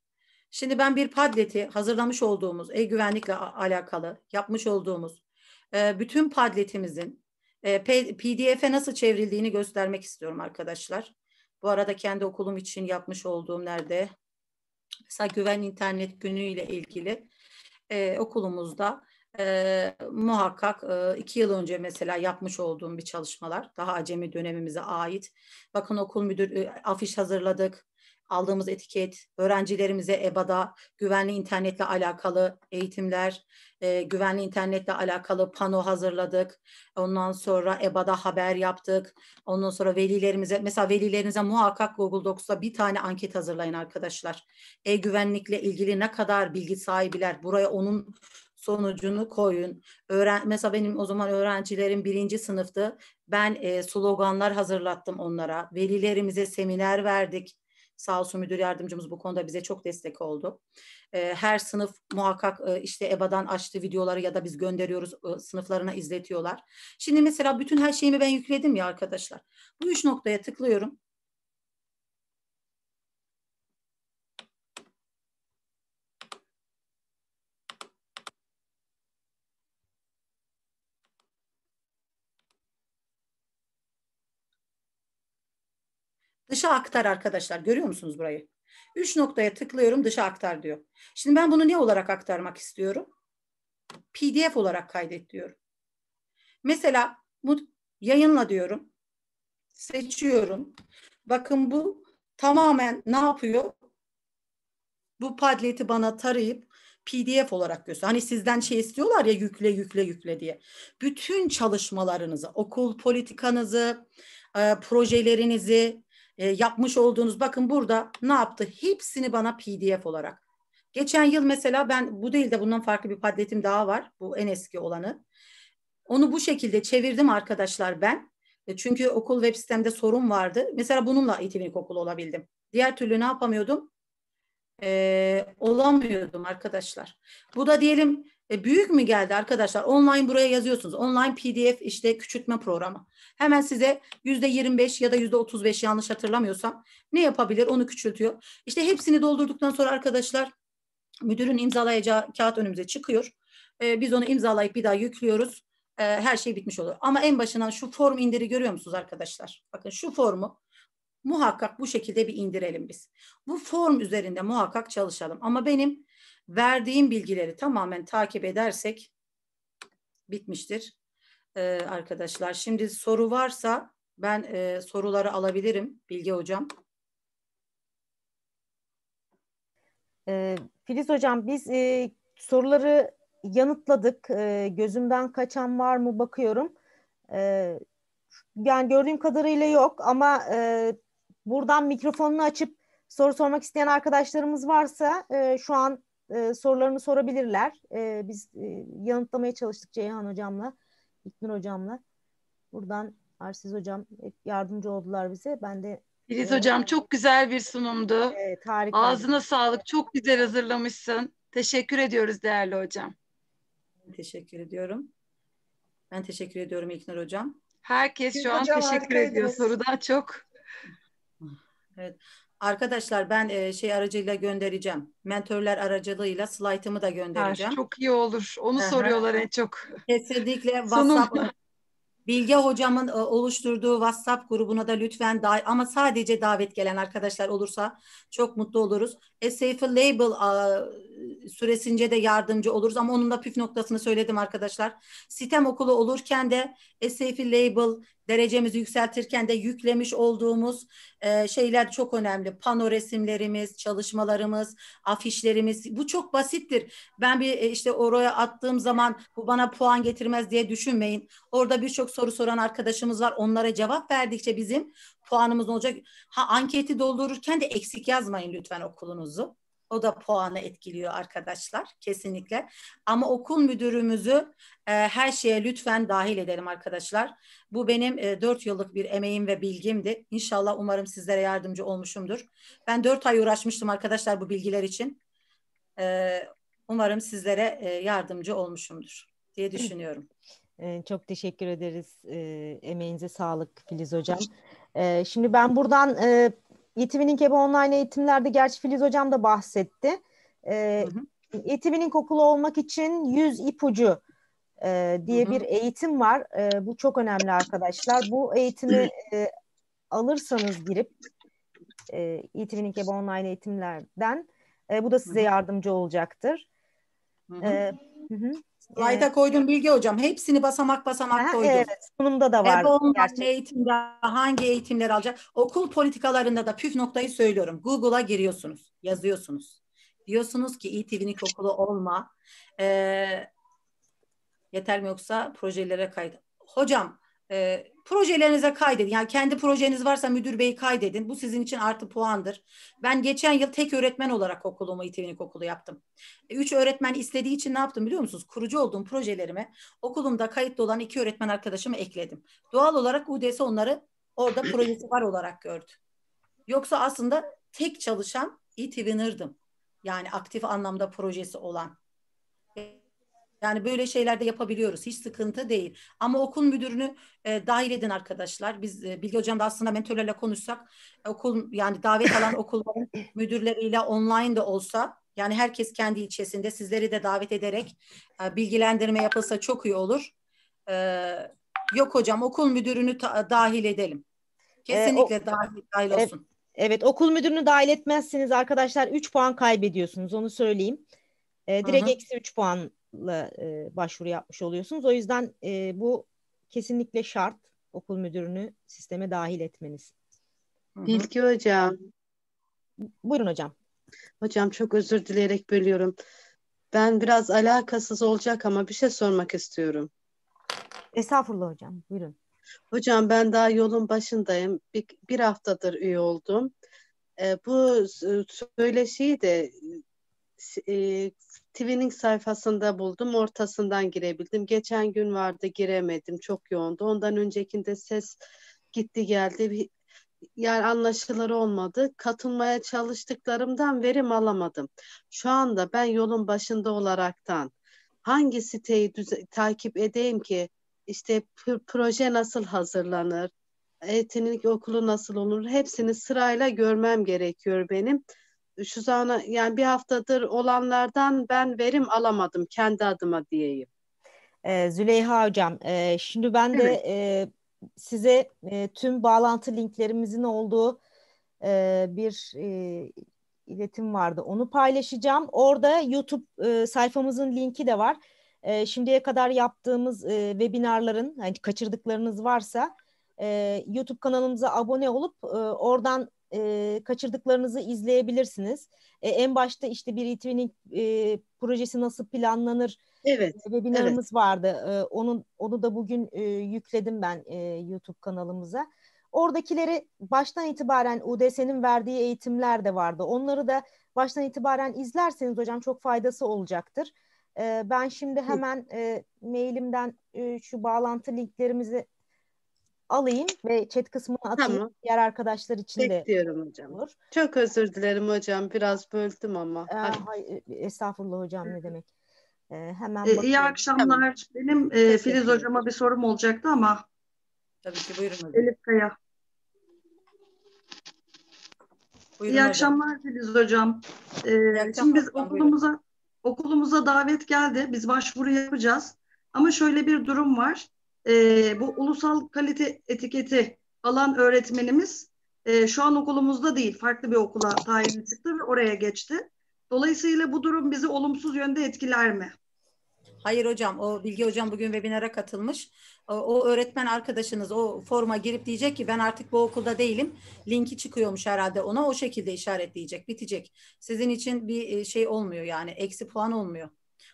Şimdi ben bir Padlet'i hazırlamış olduğumuz e-güvenlikle alakalı yapmış olduğumuz e, bütün Padlet'imizin ee, PDF'e nasıl çevrildiğini göstermek istiyorum arkadaşlar. Bu arada kendi okulum için yapmış olduğum nerede? Mesela Güven internet günüyle ilgili e, okulumuzda e, muhakkak e, iki yıl önce mesela yapmış olduğum bir çalışmalar daha acemi dönemimize ait. Bakın okul müdür e, afiş hazırladık, aldığımız etiket, öğrencilerimize EBA'da güvenli internetle alakalı eğitimler, e, güvenli internetle alakalı pano hazırladık. Ondan sonra EBA'da haber yaptık. Ondan sonra velilerimize, mesela velilerinize muhakkak Google Docs'ta bir tane anket hazırlayın arkadaşlar. E-güvenlikle ilgili ne kadar bilgi sahibiler, buraya onun sonucunu koyun. Öğren mesela benim o zaman öğrencilerim birinci sınıftı. Ben e, sloganlar hazırlattım onlara. Velilerimize seminer verdik. Sağ olsun müdür yardımcımız bu konuda bize çok destek oldu. Ee, her sınıf muhakkak e, işte EBA'dan açtığı videoları ya da biz gönderiyoruz e, sınıflarına izletiyorlar. Şimdi mesela bütün her şeyimi ben yükledim ya arkadaşlar. Bu üç noktaya tıklıyorum. Dışa aktar arkadaşlar. Görüyor musunuz burayı? Üç noktaya tıklıyorum dışa aktar diyor. Şimdi ben bunu ne olarak aktarmak istiyorum? PDF olarak kaydet diyorum. Mesela yayınla diyorum. Seçiyorum. Bakın bu tamamen ne yapıyor? Bu Padlet'i bana tarayıp PDF olarak göster. Hani sizden şey istiyorlar ya yükle yükle yükle diye. Bütün çalışmalarınızı, okul politikanızı, e, projelerinizi, e, yapmış olduğunuz bakın burada ne yaptı? Hepsini bana PDF olarak. Geçen yıl mesela ben bu değil de bundan farklı bir padletim daha var. Bu en eski olanı. Onu bu şekilde çevirdim arkadaşlar ben. E, çünkü okul web sistemde sorun vardı. Mesela bununla eğitim okulu olabildim. Diğer türlü ne yapamıyordum? Ee, olamıyordum arkadaşlar. Bu da diyelim e büyük mü geldi arkadaşlar? Online buraya yazıyorsunuz. Online PDF işte küçültme programı. Hemen size yüzde 25 ya da yüzde 35 yanlış hatırlamıyorsam ne yapabilir? Onu küçültüyor. İşte hepsini doldurduktan sonra arkadaşlar müdürün imzalayacağı kağıt önümüze çıkıyor. E, biz onu imzalayıp bir daha yüklüyoruz. E, her şey bitmiş oluyor. Ama en başından şu form indiri görüyor musunuz arkadaşlar? Bakın şu formu muhakkak bu şekilde bir indirelim biz. Bu form üzerinde muhakkak çalışalım. Ama benim verdiğim bilgileri tamamen takip edersek bitmiştir ee, arkadaşlar. Şimdi soru varsa ben e, soruları alabilirim Bilge Hocam. Ee, Filiz Hocam biz e, soruları yanıtladık. E, gözümden kaçan var mı bakıyorum. E, yani gördüğüm kadarıyla yok ama e, buradan mikrofonunu açıp soru sormak isteyen arkadaşlarımız varsa e, şu an e, sorularını sorabilirler. E, biz e, yanıtlamaya çalıştık Ceyhan hocamla, İknur hocamla. Buradan Arsiz hocam yardımcı oldular bize. Ben de Filiz e, hocam çok güzel bir sunumdu. Evet, harika. Ağzına sağlık. Çok güzel hazırlamışsın. Teşekkür ediyoruz değerli hocam. Teşekkür ediyorum. Ben teşekkür ediyorum İknur hocam. Herkes Siz şu an teşekkür ediyor. Sorudan çok. Evet. Arkadaşlar ben e, şey aracıyla göndereceğim. Mentörler aracılığıyla slaytımı da göndereceğim. Ha, ah, çok iyi olur. Onu Aha. soruyorlar en çok. Kesinlikle WhatsApp. Bilge hocamın e, oluşturduğu WhatsApp grubuna da lütfen da ama sadece davet gelen arkadaşlar olursa çok mutlu oluruz. A Safe Label a, süresince de yardımcı oluruz ama onun da püf noktasını söyledim arkadaşlar. Sitem okulu olurken de SAFE Label derecemizi yükseltirken de yüklemiş olduğumuz e, şeyler çok önemli. Pano resimlerimiz, çalışmalarımız, afişlerimiz bu çok basittir. Ben bir e, işte oraya attığım zaman bu bana puan getirmez diye düşünmeyin. Orada birçok soru soran arkadaşımız var. Onlara cevap verdikçe bizim puanımız olacak. Ha anketi doldururken de eksik yazmayın lütfen okulunuzu. O da puanı etkiliyor arkadaşlar kesinlikle. Ama okul müdürümüzü e, her şeye lütfen dahil edelim arkadaşlar. Bu benim e, 4 yıllık bir emeğim ve bilgimdi. İnşallah umarım sizlere yardımcı olmuşumdur. Ben 4 ay uğraşmıştım arkadaşlar bu bilgiler için. E, umarım sizlere e, yardımcı olmuşumdur diye düşünüyorum. E, çok teşekkür ederiz. E, emeğinize sağlık Filiz Hocam. E, şimdi ben buradan e, Yetiminin Kebe online eğitimlerde gerçi Filiz Hocam da bahsetti. E, hı kokulu olmak için 100 ipucu e, diye hı hı. bir eğitim var. E, bu çok önemli arkadaşlar. Bu eğitimi e, alırsanız girip e, Yetiminin Kebe online eğitimlerden e, bu da size yardımcı olacaktır. Hı hı. E, ee, hı hı. Slayda evet. koydum Bilge Hocam. Hepsini basamak basamak koydum. Evet, sunumda da var. Ebe eğitimde hangi eğitimler alacak? Okul politikalarında da püf noktayı söylüyorum. Google'a giriyorsunuz, yazıyorsunuz. Diyorsunuz ki İTV'nin e okulu olma. Ee, yeter mi yoksa projelere kayıt. Hocam e, projelerinize kaydedin. Yani kendi projeniz varsa müdür beyi kaydedin. Bu sizin için artı puandır. Ben geçen yıl tek öğretmen olarak okulumu İTV'nin okulu yaptım. E, üç öğretmen istediği için ne yaptım biliyor musunuz? Kurucu olduğum projelerime okulumda kayıtlı olan iki öğretmen arkadaşımı ekledim. Doğal olarak UDS onları orada projesi var olarak gördü. Yoksa aslında tek çalışan İTV'nırdım. Yani aktif anlamda projesi olan. Yani böyle şeyler de yapabiliyoruz. Hiç sıkıntı değil. Ama okul müdürünü e, dahil edin arkadaşlar. Biz e, Bilgi Hocam da aslında mentorlarla konuşsak okul yani davet alan okulların müdürleriyle online de olsa yani herkes kendi ilçesinde sizleri de davet ederek e, bilgilendirme yapılsa çok iyi olur. E, yok hocam okul müdürünü ta- dahil edelim. E, Kesinlikle ee, o, dahil, dahil evet, olsun. Evet okul müdürünü dahil etmezseniz arkadaşlar 3 puan kaybediyorsunuz onu söyleyeyim. E, direkt eksi 3 puan ile e, başvuru yapmış oluyorsunuz. O yüzden e, bu kesinlikle şart okul müdürünü sisteme dahil etmeniz. Bilgi hocam. Buyurun hocam. Hocam çok özür dileyerek bölüyorum. Ben biraz alakasız olacak ama bir şey sormak istiyorum. Estağfurullah hocam. Buyurun. Hocam ben daha yolun başındayım. Bir, bir haftadır üye oldum. E, bu söyleşiyi de e, Twinning sayfasında buldum. Ortasından girebildim. Geçen gün vardı giremedim. Çok yoğundu. Ondan öncekinde ses gitti geldi. Yani anlaşılır olmadı. Katılmaya çalıştıklarımdan verim alamadım. Şu anda ben yolun başında olaraktan hangi siteyi düze- takip edeyim ki işte proje nasıl hazırlanır, eğitimlik okulu nasıl olur hepsini sırayla görmem gerekiyor benim şu zamana yani bir haftadır olanlardan ben verim alamadım kendi adıma diyeyim. Ee, Züleyha Hocam, e, şimdi ben de e, size e, tüm bağlantı linklerimizin olduğu e, bir e, iletim vardı. Onu paylaşacağım. Orada YouTube e, sayfamızın linki de var. E, şimdiye kadar yaptığımız e, webinarların, hani kaçırdıklarınız varsa e, YouTube kanalımıza abone olup e, oradan e, kaçırdıklarınızı izleyebilirsiniz. E, en başta işte bir retweeting e, projesi nasıl planlanır evet, webinarımız evet. vardı. E, onun onu da bugün e, yükledim ben e, YouTube kanalımıza. Oradakileri baştan itibaren UDS'nin verdiği eğitimler de vardı. Onları da baştan itibaren izlerseniz hocam çok faydası olacaktır. ben şimdi hemen mailimden şu bağlantı linklerimizi alayım ve chat kısmına atayım. Tamam. Diğer arkadaşlar için Bekliyorum de. Bekliyorum hocam. Olur. Çok özür dilerim hocam. Biraz böldüm ama. Ee, hay, estağfurullah hocam ne demek. Ee, hemen ee, iyi akşamlar. Tamam. Benim e, Filiz hocama bir sorum olacaktı ama. Tabii ki buyurun hocam. Elif Kaya. Buyurun iyi hocam. akşamlar Filiz hocam. Ee, akşamlar, şimdi biz okulumuza okulumuza davet geldi. Biz başvuru yapacağız. Ama şöyle bir durum var e, bu ulusal kalite etiketi alan öğretmenimiz e, şu an okulumuzda değil farklı bir okula tayin çıktı ve oraya geçti. Dolayısıyla bu durum bizi olumsuz yönde etkiler mi? Hayır hocam, o Bilgi hocam bugün webinara katılmış. O, o öğretmen arkadaşınız o forma girip diyecek ki ben artık bu okulda değilim. Linki çıkıyormuş herhalde ona o şekilde işaretleyecek, bitecek. Sizin için bir e, şey olmuyor yani, eksi puan olmuyor.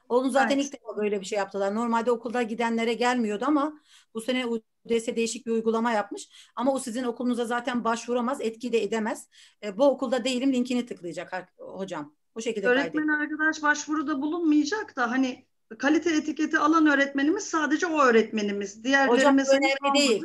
Onu zaten evet. ilk defa böyle bir şey yaptılar. Normalde okulda gidenlere gelmiyordu ama bu sene UDS değişik bir uygulama yapmış. Ama o sizin okulunuza zaten başvuramaz, etki de edemez. E, bu okulda değilim linkini tıklayacak hocam. Bu şekilde Öğretmen kaydedin. arkadaş başvuruda bulunmayacak da hani kalite etiketi alan öğretmenimiz sadece o öğretmenimiz. Diğerlerimiz hocam önemli kalmadı. değil.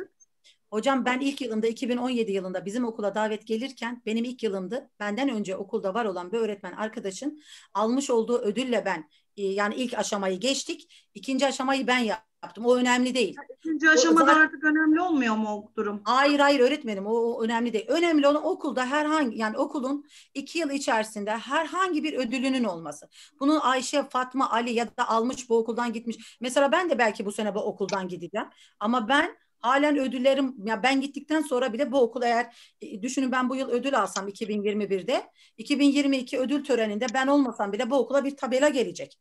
Hocam ben ilk yılında 2017 yılında bizim okula davet gelirken benim ilk yılımdı. Benden önce okulda var olan bir öğretmen arkadaşın almış olduğu ödülle ben ee, yani ilk aşamayı geçtik. İkinci aşamayı ben yaptım. O önemli değil. İkinci aşamada o, artık önemli olmuyor mu o durum? Hayır hayır öğretmenim o, o önemli değil. Önemli olan okulda herhangi yani okulun iki yıl içerisinde herhangi bir ödülünün olması. Bunun Ayşe, Fatma, Ali ya da almış bu okuldan gitmiş. Mesela ben de belki bu sene bu okuldan gideceğim. Ama ben halen ödüllerim ya ben gittikten sonra bile bu okul eğer e, düşünün ben bu yıl ödül alsam 2021'de 2022 ödül töreninde ben olmasam bile bu okula bir tabela gelecek.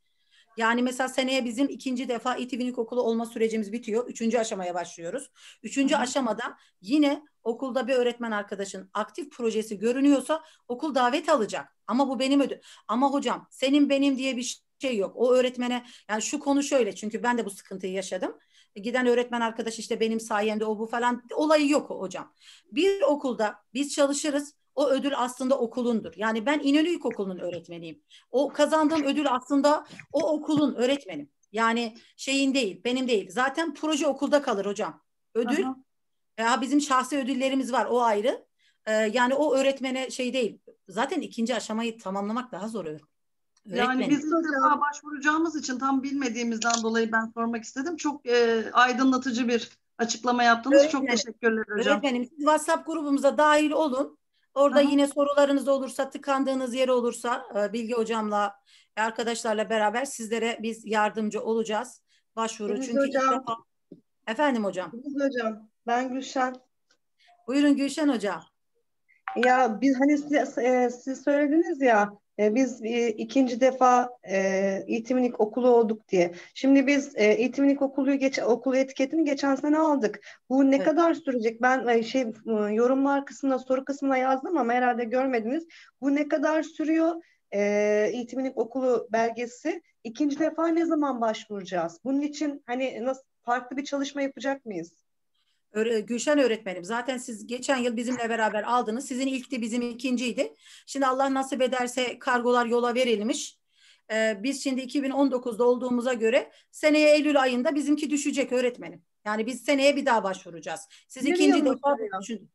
Yani mesela seneye bizim ikinci defa İTV'nin e okulu olma sürecimiz bitiyor. Üçüncü aşamaya başlıyoruz. Üçüncü aşamada yine okulda bir öğretmen arkadaşın aktif projesi görünüyorsa okul davet alacak. Ama bu benim ödül. Ama hocam senin benim diye bir şey yok. O öğretmene yani şu konu şöyle çünkü ben de bu sıkıntıyı yaşadım giden öğretmen arkadaş işte benim sayemde o bu falan olayı yok hocam. Bir okulda biz çalışırız o ödül aslında okulundur. Yani ben İnönü İlkokulu'nun öğretmeniyim. O kazandığım ödül aslında o okulun öğretmenim. Yani şeyin değil, benim değil. Zaten proje okulda kalır hocam. Ödül, Aha. ya bizim şahsi ödüllerimiz var o ayrı. Ee, yani o öğretmene şey değil. Zaten ikinci aşamayı tamamlamak daha zor öğretmen. Öğretmenim. Yani biz sözlüğe başvuracağımız için tam bilmediğimizden dolayı ben sormak istedim. Çok e, aydınlatıcı bir açıklama yaptınız. Öğretmenim. Çok teşekkürler hocam. Öğretmenim siz WhatsApp grubumuza dahil olun. Orada Aha. yine sorularınız olursa, tıkandığınız yer olursa e, bilgi hocamla e, arkadaşlarla beraber sizlere biz yardımcı olacağız. Başvuru Gülüz çünkü hocam. defa... Efendim hocam. Gülüz hocam. Ben Gülşen. Buyurun Gülşen hocam. Ya biz hani siz, e, siz söylediniz ya e, biz e, ikinci defa e, eğitimlik okulu olduk diye. Şimdi biz e, eğitimlik okulu geç, okulu etiketini geçen sene aldık. Bu ne evet. kadar sürecek? Ben e, şey yorumlar kısmına soru kısmına yazdım ama herhalde görmediniz. Bu ne kadar sürüyor? E, eğitimlik okulu belgesi ikinci defa ne zaman başvuracağız? Bunun için hani nasıl farklı bir çalışma yapacak mıyız? E, Gülşen öğretmenim zaten siz geçen yıl bizimle beraber aldınız. Sizin ilkti bizim ikinciydi. Şimdi Allah nasip ederse kargolar yola verilmiş. Ee, biz şimdi 2019'da olduğumuza göre seneye Eylül ayında bizimki düşecek öğretmenim. Yani biz seneye bir daha başvuracağız. Siz Bilmiyorum ikinci defa düşünün.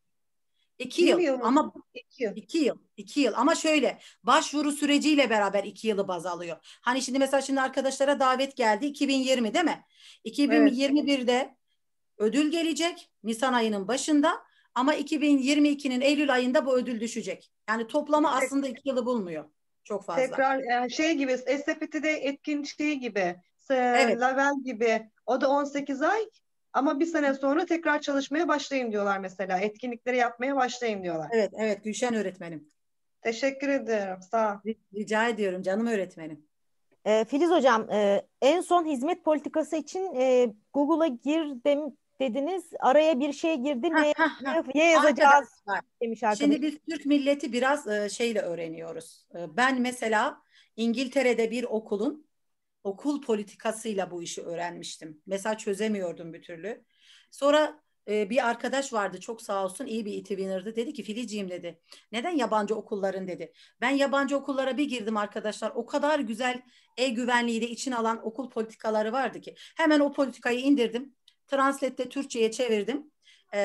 İki yıl ama iki yıl. iki yıl iki yıl ama şöyle başvuru süreciyle beraber iki yılı baz alıyor. Hani şimdi mesela şimdi arkadaşlara davet geldi 2020 değil mi? 2021'de evet ödül gelecek Nisan ayının başında ama 2022'nin Eylül ayında bu ödül düşecek. Yani toplamı aslında iki yılı bulmuyor çok fazla. Tekrar e, şey gibi SPT'de etkin şey gibi evet. level gibi o da 18 ay ama bir sene sonra tekrar çalışmaya başlayayım diyorlar mesela. Etkinlikleri yapmaya başlayayım diyorlar. Evet, evet Gülşen öğretmenim. Teşekkür ederim. Sağ ol. Rica ediyorum canım öğretmenim. E, Filiz Hocam e, en son hizmet politikası için Google'a gir dem, dediniz. Araya bir şey girdi. Ne, ne yazacağız demiş arkadaşlar. Şimdi biz Türk milleti biraz e, şeyle öğreniyoruz. E, ben mesela İngiltere'de bir okulun okul politikasıyla bu işi öğrenmiştim. Mesela çözemiyordum bir türlü. Sonra e, bir arkadaş vardı çok sağ olsun iyi bir itivinirdi. Dedi ki Filiciğim dedi. Neden yabancı okulların dedi. Ben yabancı okullara bir girdim arkadaşlar. O kadar güzel e-güvenliği de için alan okul politikaları vardı ki. Hemen o politikayı indirdim. Translate'de Türkçe'ye çevirdim. E,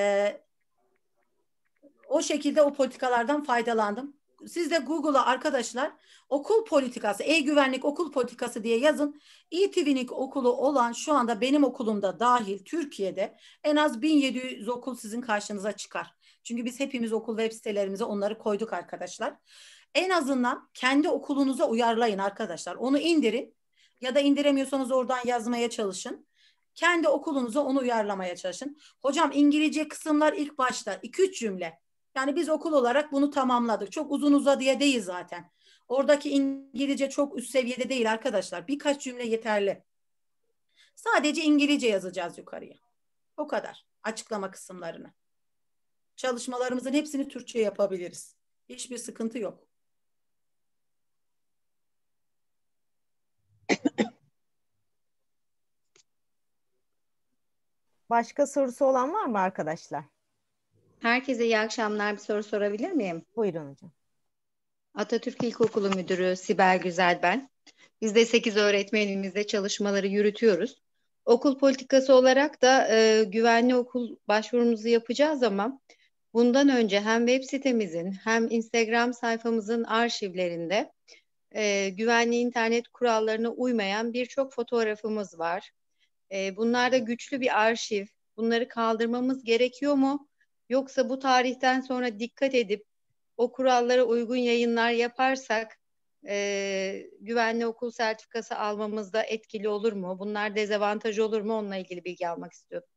o şekilde o politikalardan faydalandım. Siz de Google'a arkadaşlar okul politikası, e-güvenlik okul politikası diye yazın. E-TV'nin okulu olan şu anda benim okulumda dahil Türkiye'de en az 1700 okul sizin karşınıza çıkar. Çünkü biz hepimiz okul web sitelerimize onları koyduk arkadaşlar. En azından kendi okulunuza uyarlayın arkadaşlar. Onu indirin ya da indiremiyorsanız oradan yazmaya çalışın. Kendi okulunuza onu uyarlamaya çalışın. Hocam İngilizce kısımlar ilk başta 2-3 cümle. Yani biz okul olarak bunu tamamladık. Çok uzun uzadıya değil zaten. Oradaki İngilizce çok üst seviyede değil arkadaşlar. Birkaç cümle yeterli. Sadece İngilizce yazacağız yukarıya. O kadar. Açıklama kısımlarını. Çalışmalarımızın hepsini Türkçe yapabiliriz. Hiçbir sıkıntı yok. Başka sorusu olan var mı arkadaşlar? Herkese iyi akşamlar. Bir soru sorabilir miyim? Buyurun hocam. Atatürk İlkokulu Müdürü Sibel Güzel ben. Biz de 8 öğretmenimizle çalışmaları yürütüyoruz. Okul politikası olarak da e, güvenli okul başvurumuzu yapacağız ama bundan önce hem web sitemizin hem Instagram sayfamızın arşivlerinde e, güvenli internet kurallarına uymayan birçok fotoğrafımız var. E, bunlarda güçlü bir arşiv. Bunları kaldırmamız gerekiyor mu? Yoksa bu tarihten sonra dikkat edip o kurallara uygun yayınlar yaparsak e, güvenli okul sertifikası almamızda etkili olur mu? Bunlar dezavantaj olur mu? Onunla ilgili bilgi almak istiyorum.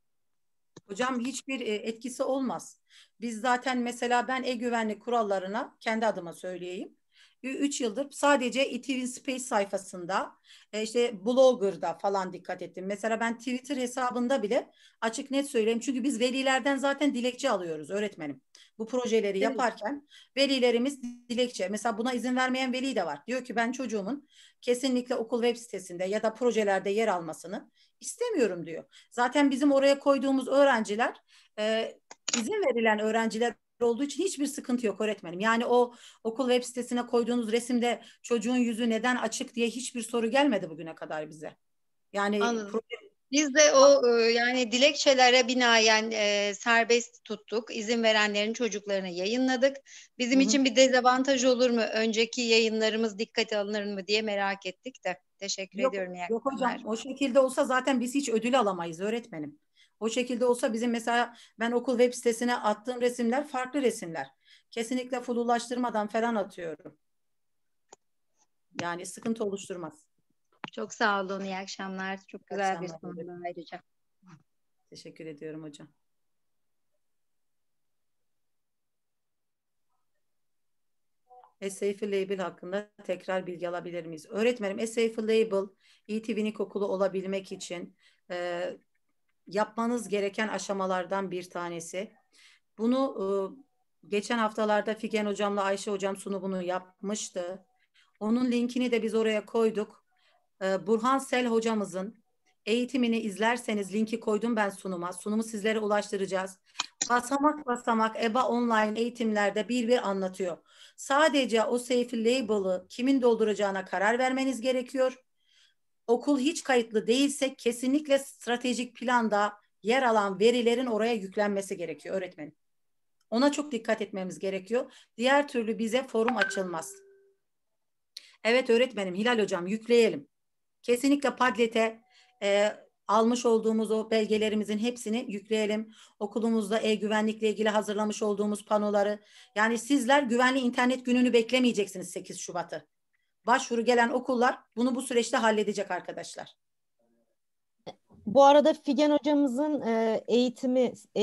Hocam hiçbir e, etkisi olmaz. Biz zaten mesela ben e-güvenlik kurallarına kendi adıma söyleyeyim. 3 yıldır sadece Ethereum Space sayfasında e, işte Blogger'da falan dikkat ettim. Mesela ben Twitter hesabında bile açık net söyleyeyim. Çünkü biz velilerden zaten dilekçe alıyoruz öğretmenim. Bu projeleri yaparken velilerimiz dilekçe. Mesela buna izin vermeyen veli de var. Diyor ki ben çocuğumun kesinlikle okul web sitesinde ya da projelerde yer almasını istemiyorum diyor. Zaten bizim oraya koyduğumuz öğrenciler e, izin verilen öğrenciler olduğu için hiçbir sıkıntı yok öğretmenim. Yani o okul web sitesine koyduğunuz resimde çocuğun yüzü neden açık diye hiçbir soru gelmedi bugüne kadar bize. Yani biz de o e, yani dilekçelere binaen e, serbest tuttuk. İzin verenlerin çocuklarını yayınladık. Bizim Hı -hı. için bir dezavantaj olur mu? Önceki yayınlarımız dikkate alınır mı diye merak ettik de. Teşekkür yok, ediyorum. Yok hocam o şekilde olsa zaten biz hiç ödül alamayız öğretmenim. O şekilde olsa bizim mesela ben okul web sitesine attığım resimler farklı resimler. Kesinlikle full ulaştırmadan falan atıyorum. Yani sıkıntı oluşturmaz. Çok sağ olun. İyi akşamlar. Çok güzel akşamlar. bir sunum ayrıca. Teşekkür ediyorum hocam. Essayful Label hakkında tekrar bilgi alabilir miyiz? Öğretmenim Essayful Label ETV'nin okulu olabilmek için e, yapmanız gereken aşamalardan bir tanesi. Bunu e, geçen haftalarda Figen hocamla Ayşe hocam sunumunu yapmıştı. Onun linkini de biz oraya koyduk. E, Burhan Sel hocamızın eğitimini izlerseniz linki koydum ben sunuma. Sunumu sizlere ulaştıracağız. Basamak basamak EBA online eğitimlerde bir bir anlatıyor. Sadece o safe label'ı kimin dolduracağına karar vermeniz gerekiyor okul hiç kayıtlı değilse kesinlikle stratejik planda yer alan verilerin oraya yüklenmesi gerekiyor öğretmenim. Ona çok dikkat etmemiz gerekiyor. Diğer türlü bize forum açılmaz. Evet öğretmenim Hilal Hocam yükleyelim. Kesinlikle Padlet'e e, almış olduğumuz o belgelerimizin hepsini yükleyelim. Okulumuzda e-güvenlikle ilgili hazırlamış olduğumuz panoları. Yani sizler güvenli internet gününü beklemeyeceksiniz 8 Şubat'ı başvuru gelen okullar bunu bu süreçte halledecek arkadaşlar. Bu arada Figen hocamızın e, eğitimi a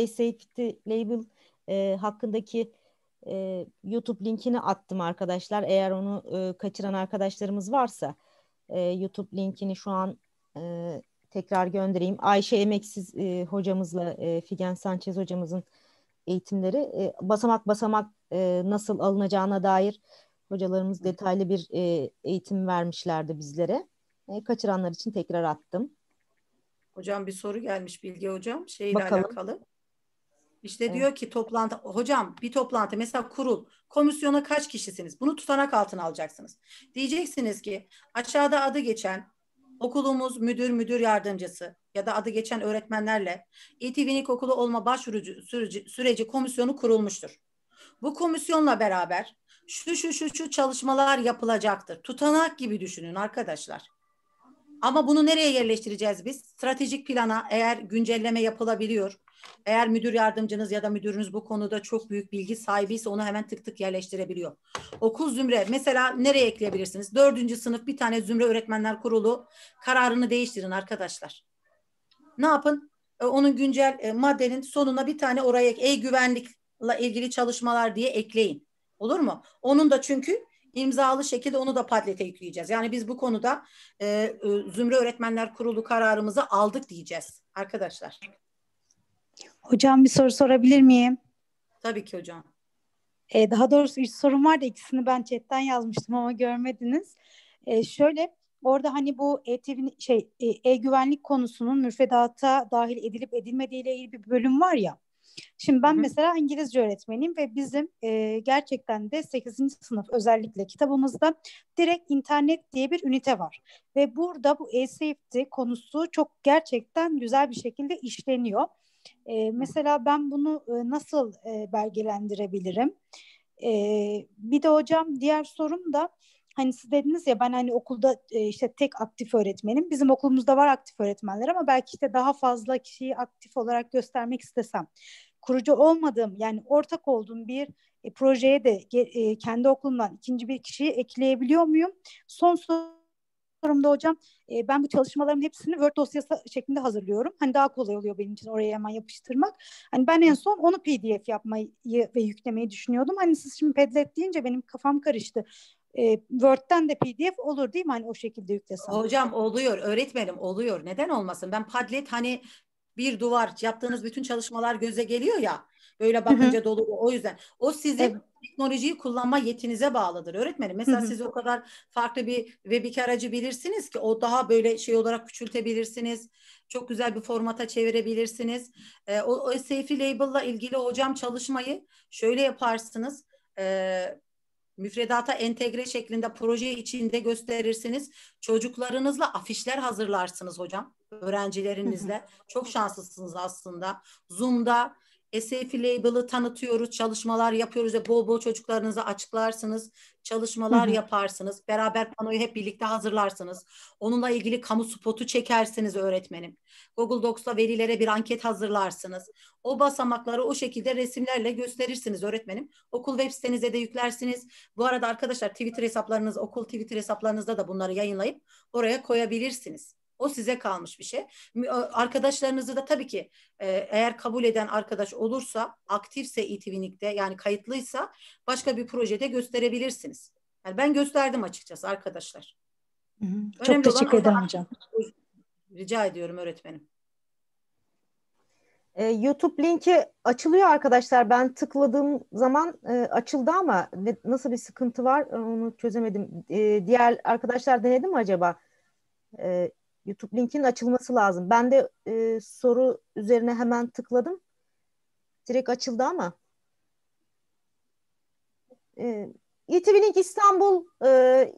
Label e, hakkındaki e, YouTube linkini attım arkadaşlar. Eğer onu e, kaçıran arkadaşlarımız varsa e, YouTube linkini şu an e, tekrar göndereyim. Ayşe Emeksiz e, hocamızla e, Figen Sanchez hocamızın eğitimleri e, basamak basamak e, nasıl alınacağına dair Hocalarımız detaylı bir e, eğitim vermişlerdi bizlere. E, kaçıranlar için tekrar attım. Hocam bir soru gelmiş Bilge Hocam şeyle Bakalım. alakalı. İşte evet. diyor ki toplantı hocam bir toplantı mesela kurul komisyona kaç kişisiniz? Bunu tutanak altına alacaksınız. Diyeceksiniz ki aşağıda adı geçen okulumuz müdür müdür yardımcısı ya da adı geçen öğretmenlerle İTV'nin okulu olma başvuru süreci, süreci komisyonu kurulmuştur. Bu komisyonla beraber şu şu şu şu çalışmalar yapılacaktır. Tutanak gibi düşünün arkadaşlar. Ama bunu nereye yerleştireceğiz biz? Stratejik plana eğer güncelleme yapılabiliyor, eğer müdür yardımcınız ya da müdürünüz bu konuda çok büyük bilgi sahibiyse onu hemen tık tık yerleştirebiliyor. Okul zümre mesela nereye ekleyebilirsiniz? Dördüncü sınıf bir tane zümre öğretmenler kurulu kararını değiştirin arkadaşlar. Ne yapın? E, onun güncel e, maddenin sonuna bir tane oraya e-güvenlikle ilgili çalışmalar diye ekleyin. Olur mu? Onun da çünkü imzalı şekilde onu da Padlet'e yükleyeceğiz. Yani biz bu konuda e, e, Zümre Öğretmenler Kurulu kararımızı aldık diyeceğiz arkadaşlar. Hocam bir soru sorabilir miyim? Tabii ki hocam. Ee, daha doğrusu üç sorum var da ikisini ben chatten yazmıştım ama görmediniz. Ee, şöyle orada hani bu e-güvenlik şey, e, e konusunun müfredata dahil edilip edilmediğiyle ilgili bir bölüm var ya. Şimdi ben mesela İngilizce öğretmeniyim ve bizim e, gerçekten de 8. sınıf özellikle kitabımızda direkt internet diye bir ünite var. Ve burada bu e-safety konusu çok gerçekten güzel bir şekilde işleniyor. E, mesela ben bunu e, nasıl e, belgelendirebilirim? E, bir de hocam diğer sorum da hani siz dediniz ya ben hani okulda e, işte tek aktif öğretmenim. Bizim okulumuzda var aktif öğretmenler ama belki işte daha fazla kişiyi aktif olarak göstermek istesem kurucu olmadığım yani ortak olduğum bir e, projeye de e, kendi okulumdan ikinci bir kişiyi ekleyebiliyor muyum? Son sorumda hocam e, ben bu çalışmaların hepsini Word dosyası şeklinde hazırlıyorum. Hani daha kolay oluyor benim için oraya hemen yapıştırmak. Hani ben en son onu PDF yapmayı ve yüklemeyi düşünüyordum. Hani siz şimdi Padlet deyince benim kafam karıştı e, Word'den de PDF olur değil mi? Hani o şekilde yüklesem. Hocam oluyor öğretmenim oluyor. Neden olmasın? Ben Padlet hani bir duvar yaptığınız bütün çalışmalar göze geliyor ya. Böyle bakınca dolu. O yüzden o sizin evet. teknolojiyi kullanma yetinize bağlıdır öğretmenim. Mesela hı siz o kadar farklı bir webik aracı bilirsiniz ki o daha böyle şey olarak küçültebilirsiniz. Çok güzel bir formata çevirebilirsiniz. E, o, o safety label'la ilgili hocam çalışmayı şöyle yaparsınız. E, müfredata entegre şeklinde proje içinde gösterirsiniz. Çocuklarınızla afişler hazırlarsınız hocam. Öğrencilerinizle. Çok şanslısınız aslında. Zoom'da SAF Label'ı tanıtıyoruz, çalışmalar yapıyoruz ve bol bol çocuklarınızı açıklarsınız, çalışmalar yaparsınız, beraber panoyu hep birlikte hazırlarsınız. Onunla ilgili kamu spotu çekersiniz öğretmenim. Google Docs'la verilere bir anket hazırlarsınız. O basamakları o şekilde resimlerle gösterirsiniz öğretmenim. Okul web sitenize de yüklersiniz. Bu arada arkadaşlar Twitter hesaplarınız, okul Twitter hesaplarınızda da bunları yayınlayıp oraya koyabilirsiniz. O size kalmış bir şey. Arkadaşlarınızı da tabii ki e, eğer kabul eden arkadaş olursa, aktifse itivinikte e yani kayıtlıysa başka bir projede gösterebilirsiniz. Yani ben gösterdim açıkçası arkadaşlar. Hı hı. Çok teşekkür ederim hocam. Rica ediyorum öğretmenim. E, YouTube linki açılıyor arkadaşlar. Ben tıkladığım zaman açıldı ama nasıl bir sıkıntı var onu çözemedim. diğer arkadaşlar denedi mi acaba? E, YouTube linkinin açılması lazım. Ben de e, soru üzerine hemen tıkladım. Direkt açıldı ama. E, İTV Link İstanbul e,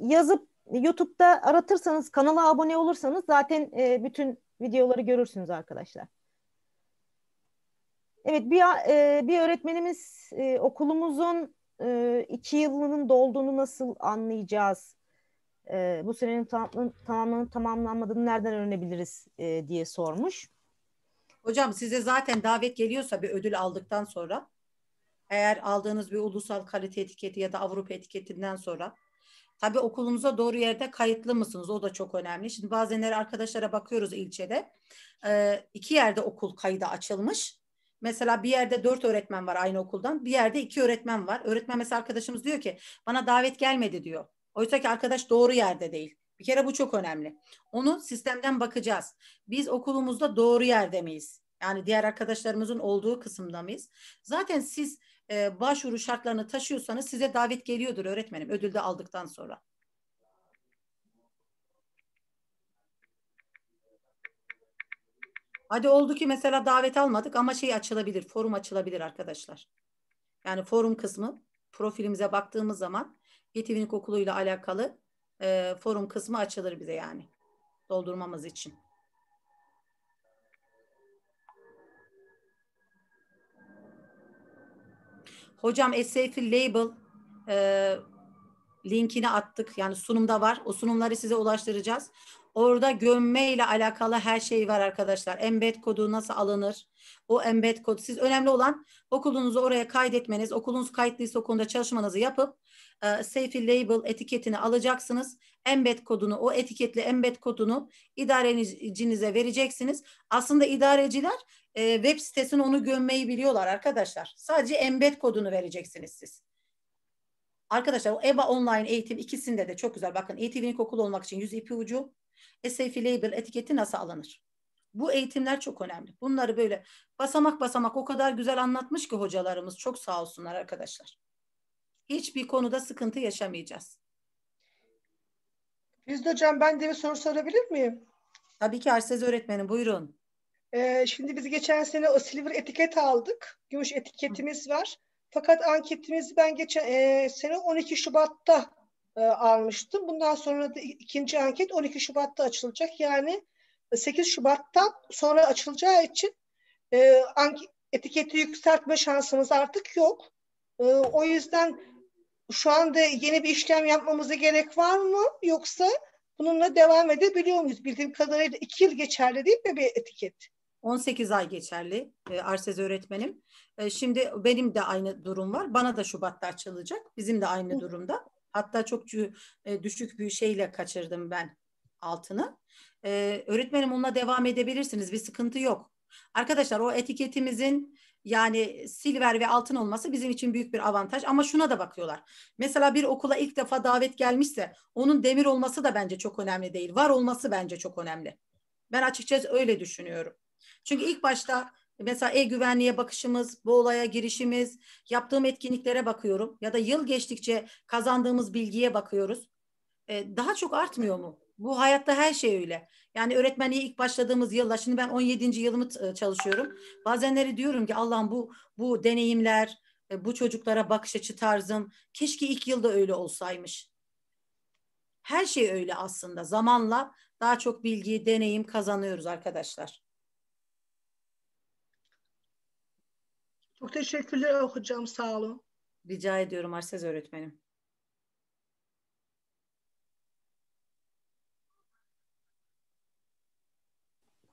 yazıp YouTube'da aratırsanız, kanala abone olursanız zaten e, bütün videoları görürsünüz arkadaşlar. Evet bir e, bir öğretmenimiz e, okulumuzun e, iki yılının dolduğunu nasıl anlayacağız e, bu senenin tam, tamamlanıp tamamlanmadığını nereden öğrenebiliriz e, diye sormuş. Hocam size zaten davet geliyorsa bir ödül aldıktan sonra eğer aldığınız bir ulusal kalite etiketi ya da Avrupa etiketinden sonra tabii okulunuza doğru yerde kayıtlı mısınız? O da çok önemli. Şimdi bazen arkadaşlara bakıyoruz ilçede. E, iki yerde okul kaydı açılmış. Mesela bir yerde dört öğretmen var aynı okuldan. Bir yerde iki öğretmen var. Öğretmen mesela arkadaşımız diyor ki bana davet gelmedi diyor. Oysa ki arkadaş doğru yerde değil. Bir kere bu çok önemli. Onu sistemden bakacağız. Biz okulumuzda doğru yerde miyiz? Yani diğer arkadaşlarımızın olduğu kısımda mıyız? Zaten siz e, başvuru şartlarını taşıyorsanız size davet geliyordur öğretmenim de aldıktan sonra. Hadi oldu ki mesela davet almadık ama şey açılabilir, forum açılabilir arkadaşlar. Yani forum kısmı profilimize baktığımız zaman Yetivinik okuluyla alakalı e, forum kısmı açılır bize yani doldurmamız için. Hocam SAF'i label e, linkini attık. Yani sunumda var. O sunumları size ulaştıracağız. Orada gömme ile alakalı her şey var arkadaşlar. Embed kodu nasıl alınır? O embed kodu. Siz önemli olan okulunuzu oraya kaydetmeniz, okulunuz kayıtlıysa o çalışmanızı yapıp e, safety label etiketini alacaksınız. Embed kodunu, o etiketli embed kodunu idarecinize vereceksiniz. Aslında idareciler e, web sitesine onu gömmeyi biliyorlar arkadaşlar. Sadece embed kodunu vereceksiniz siz. Arkadaşlar o EBA online eğitim ikisinde de çok güzel. Bakın eğitimin okul olmak için yüz ipi ucu. E, SAFE label etiketi nasıl alınır? Bu eğitimler çok önemli. Bunları böyle basamak basamak o kadar güzel anlatmış ki hocalarımız. Çok sağ olsunlar arkadaşlar hiçbir konuda sıkıntı yaşamayacağız. Biz hocam ben de bir soru sorabilir miyim? Tabii ki Arsız öğretmenim buyurun. Ee, şimdi biz geçen sene o silver etiket aldık. Gümüş etiketimiz var. Fakat anketimizi ben geçen e, sene 12 Şubat'ta e, almıştım. Bundan sonra da ikinci anket 12 Şubat'ta açılacak. Yani 8 e, Şubat'tan sonra açılacağı için e, anket, etiketi yükseltme şansımız artık yok. E, o yüzden şu anda yeni bir işlem yapmamıza gerek var mı? Yoksa bununla devam edebiliyor muyuz? Bildiğim kadarıyla iki yıl geçerli değil mi bir etiket? 18 ay geçerli e, Arsez öğretmenim. E, şimdi benim de aynı durum var. Bana da Şubat'ta açılacak. Bizim de aynı Hı. durumda. Hatta çok e, düşük bir şeyle kaçırdım ben altını. E, öğretmenim onunla devam edebilirsiniz. Bir sıkıntı yok. Arkadaşlar o etiketimizin yani e, silver ve altın olması bizim için büyük bir avantaj ama şuna da bakıyorlar. Mesela bir okula ilk defa davet gelmişse onun demir olması da bence çok önemli değil. Var olması bence çok önemli. Ben açıkçası öyle düşünüyorum. Çünkü ilk başta mesela e-güvenliğe bakışımız, bu olaya girişimiz, yaptığım etkinliklere bakıyorum ya da yıl geçtikçe kazandığımız bilgiye bakıyoruz. Ee, daha çok artmıyor mu? Bu hayatta her şey öyle. Yani öğretmenliğe ilk başladığımız yılla şimdi ben 17. yılımı e, çalışıyorum. Bazenleri diyorum ki Allah'ım bu bu deneyimler, e, bu çocuklara bakış açı tarzım keşke ilk yılda öyle olsaymış. Her şey öyle aslında. Zamanla daha çok bilgi, deneyim kazanıyoruz arkadaşlar. Çok teşekkürler hocam sağ olun. Rica ediyorum Arsez öğretmenim.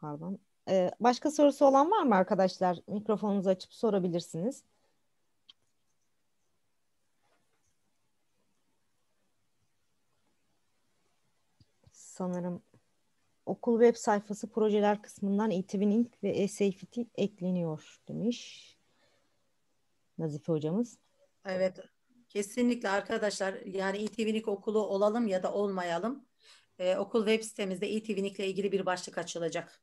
Pardon. Ee, başka sorusu olan var mı arkadaşlar? Mikrofonunuzu açıp sorabilirsiniz. Sanırım okul web sayfası projeler kısmından eğitimin ve eSafety ekleniyor demiş Nazife hocamız. Evet kesinlikle arkadaşlar yani eğitimin okulu olalım ya da olmayalım. Ee, okul web sitemizde eğitimin ile ilgili bir başlık açılacak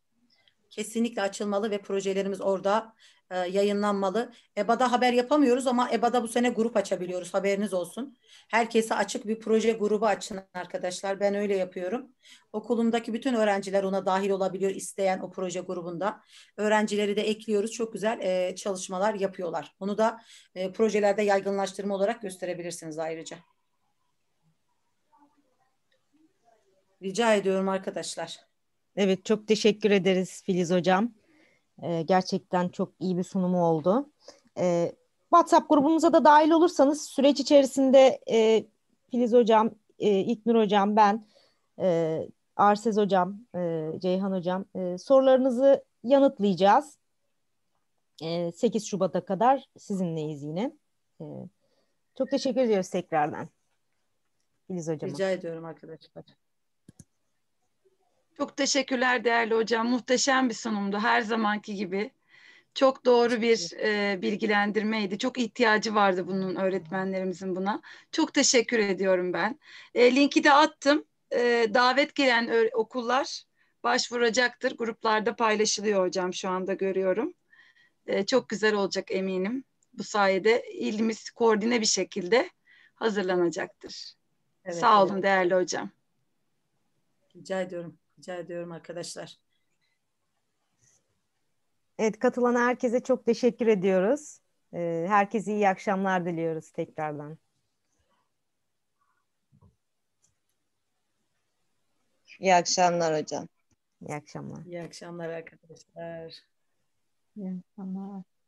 kesinlikle açılmalı ve projelerimiz orada e, yayınlanmalı. EBA'da haber yapamıyoruz ama EBA'da bu sene grup açabiliyoruz. Haberiniz olsun. Herkese açık bir proje grubu açın arkadaşlar. Ben öyle yapıyorum. Okulumdaki bütün öğrenciler ona dahil olabiliyor isteyen o proje grubunda. Öğrencileri de ekliyoruz. Çok güzel e, çalışmalar yapıyorlar. Bunu da e, projelerde yaygınlaştırma olarak gösterebilirsiniz ayrıca. Rica ediyorum arkadaşlar. Evet çok teşekkür ederiz Filiz Hocam. Ee, gerçekten çok iyi bir sunumu oldu. Ee, WhatsApp grubumuza da dahil olursanız süreç içerisinde e, Filiz Hocam, e, İlknur Hocam, ben, e, Arsez Hocam, e, Ceyhan Hocam e, sorularınızı yanıtlayacağız. E, 8 Şubat'a kadar sizinleyiz yine. E, çok teşekkür ediyoruz tekrardan. Filiz Hocam. Rica ediyorum arkadaşlar. Çok teşekkürler değerli hocam. Muhteşem bir sunumdu her zamanki gibi. Çok doğru bir e, bilgilendirmeydi. Çok ihtiyacı vardı bunun öğretmenlerimizin buna. Çok teşekkür ediyorum ben. E, linki de attım. E, davet gelen okullar başvuracaktır. Gruplarda paylaşılıyor hocam şu anda görüyorum. E, çok güzel olacak eminim. Bu sayede ilimiz koordine bir şekilde hazırlanacaktır. Evet, Sağ olun evet. değerli hocam. Rica ediyorum. Rica ediyorum arkadaşlar. Evet katılan herkese çok teşekkür ediyoruz. Ee, herkese iyi akşamlar diliyoruz tekrardan. İyi akşamlar hocam. İyi akşamlar. İyi akşamlar arkadaşlar. İyi akşamlar.